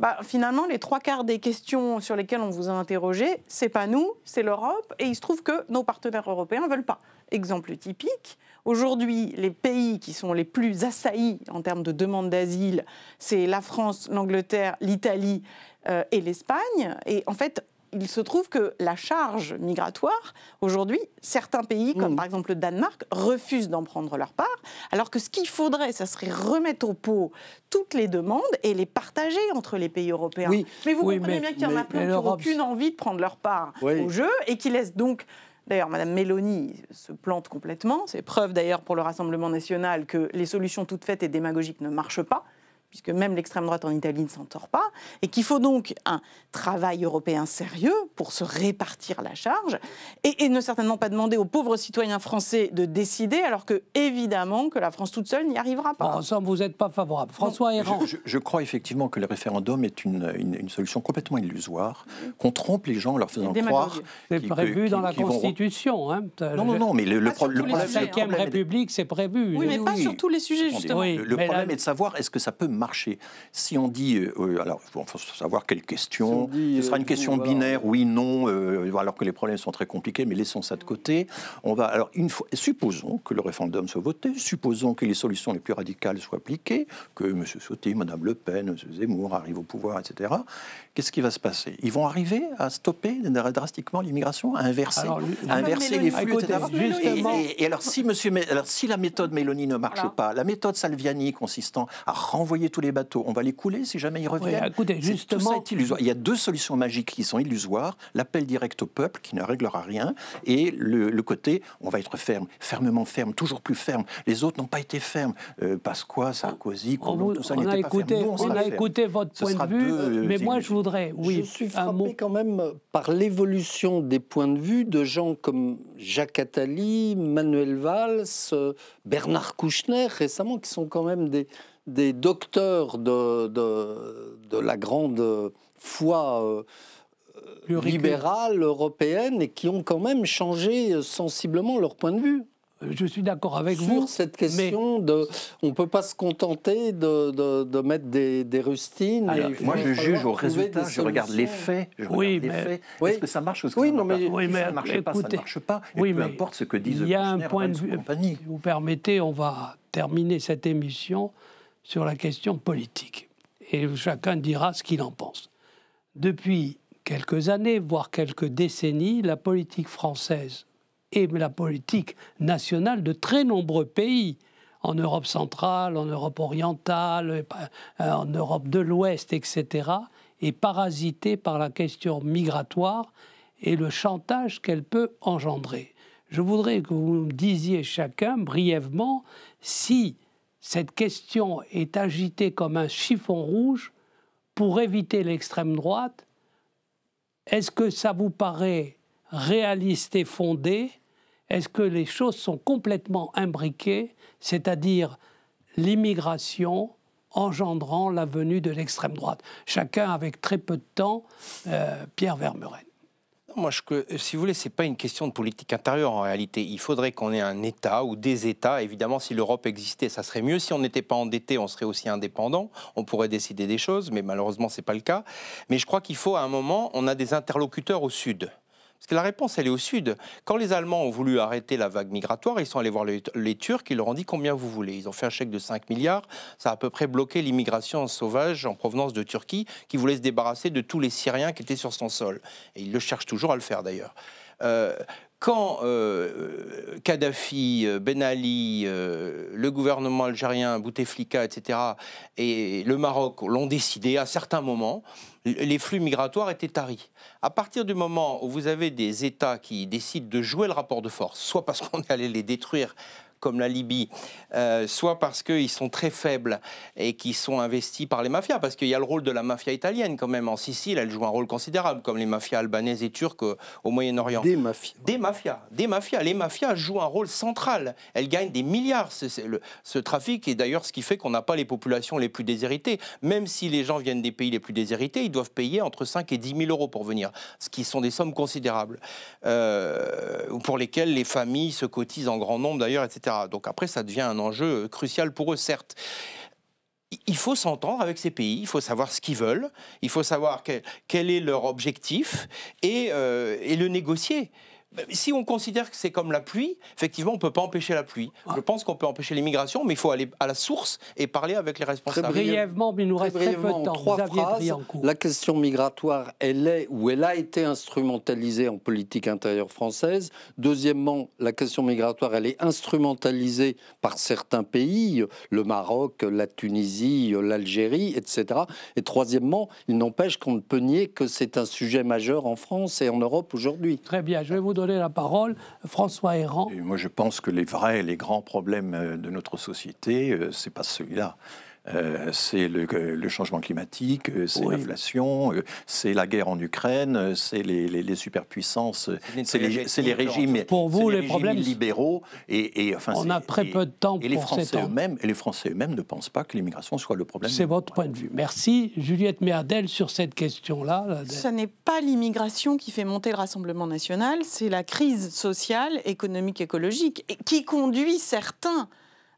[SPEAKER 4] Bah, finalement, les trois quarts des questions sur lesquelles on vous a interrogé, c'est pas nous, c'est l'Europe, et il se trouve que nos partenaires européens veulent pas. Exemple typique, Aujourd'hui, les pays qui sont les plus assaillis en termes de demande d'asile, c'est la France, l'Angleterre, l'Italie euh, et l'Espagne. Et en fait, il se trouve que la charge migratoire, aujourd'hui, certains pays, comme mm. par exemple le Danemark, refusent d'en prendre leur part, alors que ce qu'il faudrait, ça serait remettre au pot toutes les demandes et les partager entre les pays européens. Mais vous comprenez bien qu'il y en a plus aucune envie de prendre leur part au jeu et qui laissent donc D'ailleurs, Madame Mélanie se plante complètement. C'est preuve d'ailleurs pour le Rassemblement national que les solutions toutes faites et démagogiques ne marchent pas puisque même l'extrême droite en Italie ne s'en pas, et qu'il faut donc un travail européen sérieux pour se répartir la charge, et, ne certainement pas demander aux pauvres citoyens français de décider, alors que évidemment que la France toute seule n'y arrivera pas. ensemble, vous n'êtes pas favorable. François Héran.
[SPEAKER 2] Je, crois effectivement que le référendum est une, solution complètement illusoire, qu'on trompe les gens en leur faisant croire. C'est prévu dans la Constitution. Hein. non, non, non, mais le, le, problème. La République, c'est prévu. Oui, mais pas sur tous les sujets, justement. le, problème est de savoir est-ce que ça peut marcher marché. Si on dit, euh, euh, alors il faut savoir quelle question, ce sera une euh, question binaire, oui, non, alors que les problèmes sont très compliqués, mais laissons ça de côté. On va, alors, une fois, supposons que le référendum soit voté, supposons que les solutions les plus radicales soient appliquées, que M. Sauté, Mme Le Pen, M. Zemmour arrivent au pouvoir, etc. Qu'est-ce qui va se passer Ils vont arriver à stopper drastiquement l'immigration, à inverser, inverser les flux, Et, alors, si, monsieur, alors, si la méthode Mélanie ne marche pas, la méthode Salviani consistant à renvoyer les bateaux. On va les couler si jamais ils reviennent. justement... Il y a deux solutions magiques qui sont illusoires. L'appel direct au peuple, qui ne réglera rien, et le, côté, on va être ferme, fermement ferme, toujours plus ferme. Les autres n'ont pas été fermes. Euh,
[SPEAKER 5] quoi, Sarkozy, ça n'était pas ferme. on, a écouté votre point de vue, euh, mais moi je voudrais... Oui, je suis frappé mot... quand même par l'évolution des points de vue de gens comme Jacques Attali, Manuel Valls, euh, Bernard Kouchner récemment, qui sont quand même des des docteurs de, de, la grande foi euh,
[SPEAKER 4] libérale
[SPEAKER 5] européenne et qui ont quand même changé euh, sensiblement leur point de vue. Je suis d'accord avec vous. Sur cette question de. On ne peut pas se contenter de, de, mettre des, rustines. moi, je juge au résultat, je regarde les faits. oui, mais... Est-ce que ça marche ou ce oui, mais... ça ne marche pas Ça ne marche pas.
[SPEAKER 2] Et peu importe ce que disent Il y a un point de vue.
[SPEAKER 1] Si vous permettez, on va terminer cette émission sur la question politique. Et chacun dira ce qu'il en pense. Depuis quelques années, voire quelques décennies, la politique française et la politique nationale de très nombreux pays, en Europe centrale, en Europe orientale, euh, en Europe de l'Ouest, etc., est parasitée par la question migratoire et le chantage qu'elle peut engendrer. Je voudrais que vous me disiez chacun brièvement si cette question est agitée comme un chiffon rouge pour éviter l'extrême droite. Est-ce que ça vous paraît réaliste et fondé Est-ce que les choses sont complètement imbriquées, c'est-à-dire l'immigration engendrant la venue de l'extrême droite Chacun avec très peu de temps, euh,
[SPEAKER 3] Pierre Vermeuren moi, si vous voulez, n'est pas une question de politique intérieure en réalité. Il faudrait qu'on ait un État ou des États. Évidemment, si l'Europe existait, ça serait mieux. Si on n'était pas endetté, on serait aussi indépendant. On pourrait décider des choses, mais malheureusement, ce n'est pas le cas. Mais je crois qu'il faut, à un moment, on a des interlocuteurs au Sud. Parce que la réponse, elle est au sud. Quand les Allemands ont voulu arrêter la vague migratoire, ils sont allés voir les, Turcs, ils leur ont dit combien vous voulez. Ils ont fait un chèque de 5 milliards. Ça a à peu près bloqué l'immigration sauvage en provenance de Turquie, qui voulait se débarrasser de tous les Syriens qui étaient sur son sol. Et ils le cherchent toujours à le faire d'ailleurs. Euh, quand euh, Kadhafi, euh, Ben Ali, euh, le gouvernement algérien, Bouteflika, etc., et le Maroc l'ont décidé, à certains moments, les flux migratoires étaient taris. À partir du moment où vous avez des États qui décident de jouer le rapport de force, soit parce qu'on est allé les détruire comme la Libye, euh, soit parce qu'ils sont très faibles et qui sont investis par les mafias, parce qu'il y a le rôle de la mafia italienne quand même en Sicile, elle joue un rôle considérable, comme les mafias albanaises et turques au Moyen-Orient. Des mafias. Des mafias, des mafias. Les mafias jouent un rôle central. Elles gagnent des milliards. le, ce trafic est d'ailleurs ce qui fait qu'on n'a pas les populations les plus déshéritées. Même si les gens viennent des pays les plus déshérités, ils doivent payer entre 5 et 10 000 euros pour venir, ce qui sont des sommes considérables, euh, pour lesquelles les familles se cotisent en grand nombre d'ailleurs, etc. Donc après, ça devient un enjeu euh, crucial pour eux, certes il faut s'entendre avec ces pays, il faut savoir ce qu'ils veulent, il faut savoir quel, est leur objectif et, euh, et le négocier. Bah, si on considère que c'est comme la pluie, effectivement, on ne peut pas empêcher la pluie. Je pense qu'on peut empêcher l'immigration, mais il faut aller à la source
[SPEAKER 5] et parler avec les responsables. Très brièvement,
[SPEAKER 1] mais il nous reste très, peu de temps. Trois phrases,
[SPEAKER 5] la question migratoire, elle est ou elle a été instrumentalisée en politique intérieure française. Deuxièmement, la question migratoire, elle est instrumentalisée par certains pays, le Maroc, la Tunisie, l'Algérie, etc. Et troisièmement, il n'empêche qu'on ne peut nier que c'est un sujet majeur en France et en Europe aujourd'hui. Très bien, je vais vous donner la parole François Errand. moi, je pense que les vrais, les grands problèmes euh, de notre société, euh, c'est pas
[SPEAKER 2] celui-là. Euh, c'est euh, le, changement climatique, euh, c'est l'inflation, c'est la guerre en Ukraine, c'est les, superpuissances, c'est les, régimes, pour libéraux. Et, enfin, on a très peu de temps pour les Français eux les Français eux-mêmes ne pensent pas que l'immigration soit le problème. C'est votre point
[SPEAKER 1] de vue. Merci, Juliette Merdel, sur cette question-là.
[SPEAKER 4] Ce n'est pas l'immigration qui fait monter le Rassemblement national, c'est la crise sociale, économique, écologique, qui conduit certains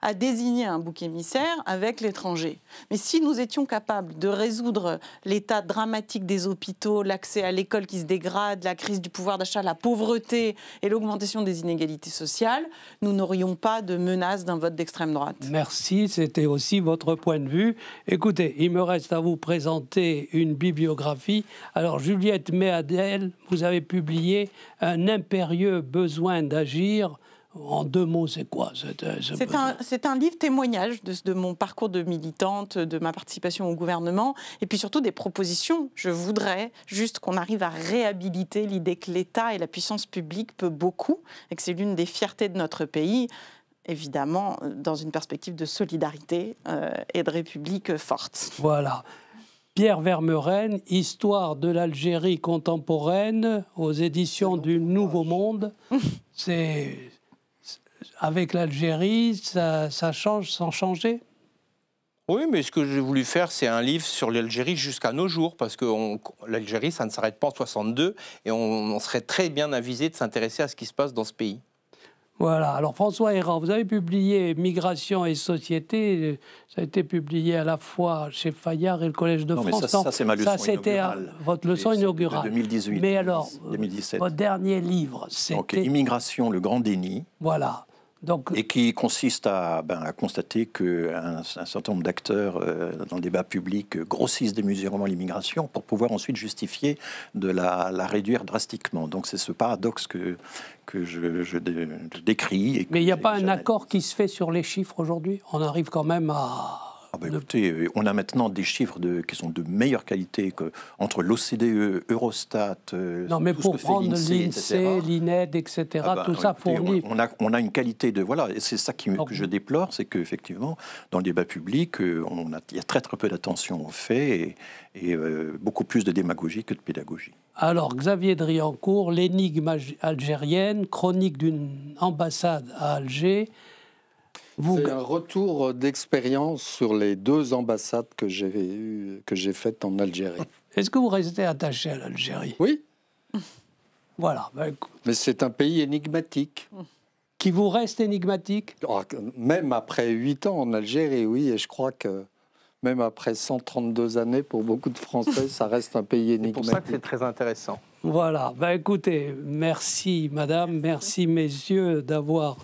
[SPEAKER 4] à désigner un bouc émissaire avec l'étranger. Mais si nous étions capables de résoudre l'état dramatique des hôpitaux, l'accès à l'école qui se dégrade, la crise du pouvoir d'achat, la pauvreté et l'augmentation des inégalités sociales, nous n'aurions pas de menace d'un vote d'extrême droite.
[SPEAKER 1] Merci, c'était aussi votre point de vue. Écoutez, il me reste à vous présenter une bibliographie. Alors Juliette Méadel, vous avez publié Un impérieux besoin d'agir en deux mots, c'est quoi C'est
[SPEAKER 4] un, livre témoignage de, de, mon parcours de militante, de ma participation au gouvernement, et puis surtout des propositions. Je voudrais juste qu'on arrive à réhabiliter l'idée que l'État et la puissance publique peut beaucoup, et que c'est l'une des fiertés de notre pays, évidemment dans une perspective de solidarité euh, et de république forte.
[SPEAKER 1] Voilà. Pierre Vermeuren, Histoire de l'Algérie contemporaine aux éditions du Nouveau Monde. C'est avec l'Algérie, ça, change sans changer
[SPEAKER 3] oui, mais ce que j'ai voulu faire, c'est un livre sur l'Algérie jusqu'à nos jours, parce que l'Algérie, ça ne s'arrête pas en 62, et on, serait très bien avisé de s'intéresser à ce qui se passe dans ce pays.
[SPEAKER 1] Voilà. Alors François Héran, vous avez publié Migration et Société. Ça a été publié à la fois chez Fayard et le Collège de France. ça, c'est ma leçon c'était votre leçon inaugurale. En 2018. Mais alors,
[SPEAKER 2] votre
[SPEAKER 1] dernier livre,
[SPEAKER 2] c'était... Immigration, le grand déni. Voilà et qui consiste à, ben, constater qu'un un certain nombre d'acteurs euh, dans le débat public euh, grossissent démesurément l'immigration pour pouvoir ensuite justifier de la, réduire drastiquement. Donc c'est ce paradoxe que, je, décris.
[SPEAKER 1] Mais il n'y a pas un accord qui se fait sur les chiffres aujourd'hui On arrive quand même à
[SPEAKER 2] ah bah on a maintenant des chiffres qui sont de meilleure qualité que, entre l'OCDE, Eurostat. Euh, non, mais tout pour prendre l'INSEE,
[SPEAKER 1] l'INED, etc., tout ça fournit.
[SPEAKER 2] On a, une qualité de. Voilà, et c'est ça qui, que je déplore, c'est qu'effectivement, dans le débat public, euh, on a, il y a très très peu d'attention aux faits et, euh, beaucoup plus de démagogie
[SPEAKER 5] que de pédagogie.
[SPEAKER 1] Alors, Xavier Driancourt, l'énigme algérienne, chronique d'une ambassade à Alger.
[SPEAKER 5] C'est un retour euh, d'expérience sur les deux ambassades que j'ai, eu, que j'ai faites en Algérie.
[SPEAKER 1] Est-ce que vous restez attaché à l'Algérie Oui. Voilà. Bah,
[SPEAKER 5] Mais c'est un pays énigmatique. Qui vous reste énigmatique ah, Même après 8 ans en Algérie, oui, et je crois que même après 132 années, pour beaucoup de Français, ça reste un pays énigmatique. C'est pour ça que c'est très intéressant.
[SPEAKER 1] Voilà. Ben écoutez, merci, madame, merci, messieurs, d'avoir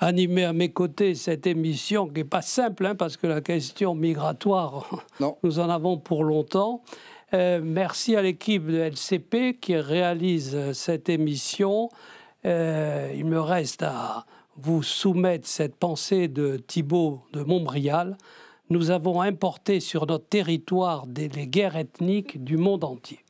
[SPEAKER 1] animé à mes côtés cette émission qui n'est pas simple, hein, parce que la question migratoire, nous en avons pour longtemps. Euh, merci à l'équipe de LCP qui réalise euh, cette émission. Euh, il me reste à vous soumettre cette pensée de Thibault de Montbrial. Nous avons importé sur notre territoire des, guerres ethniques du monde entier.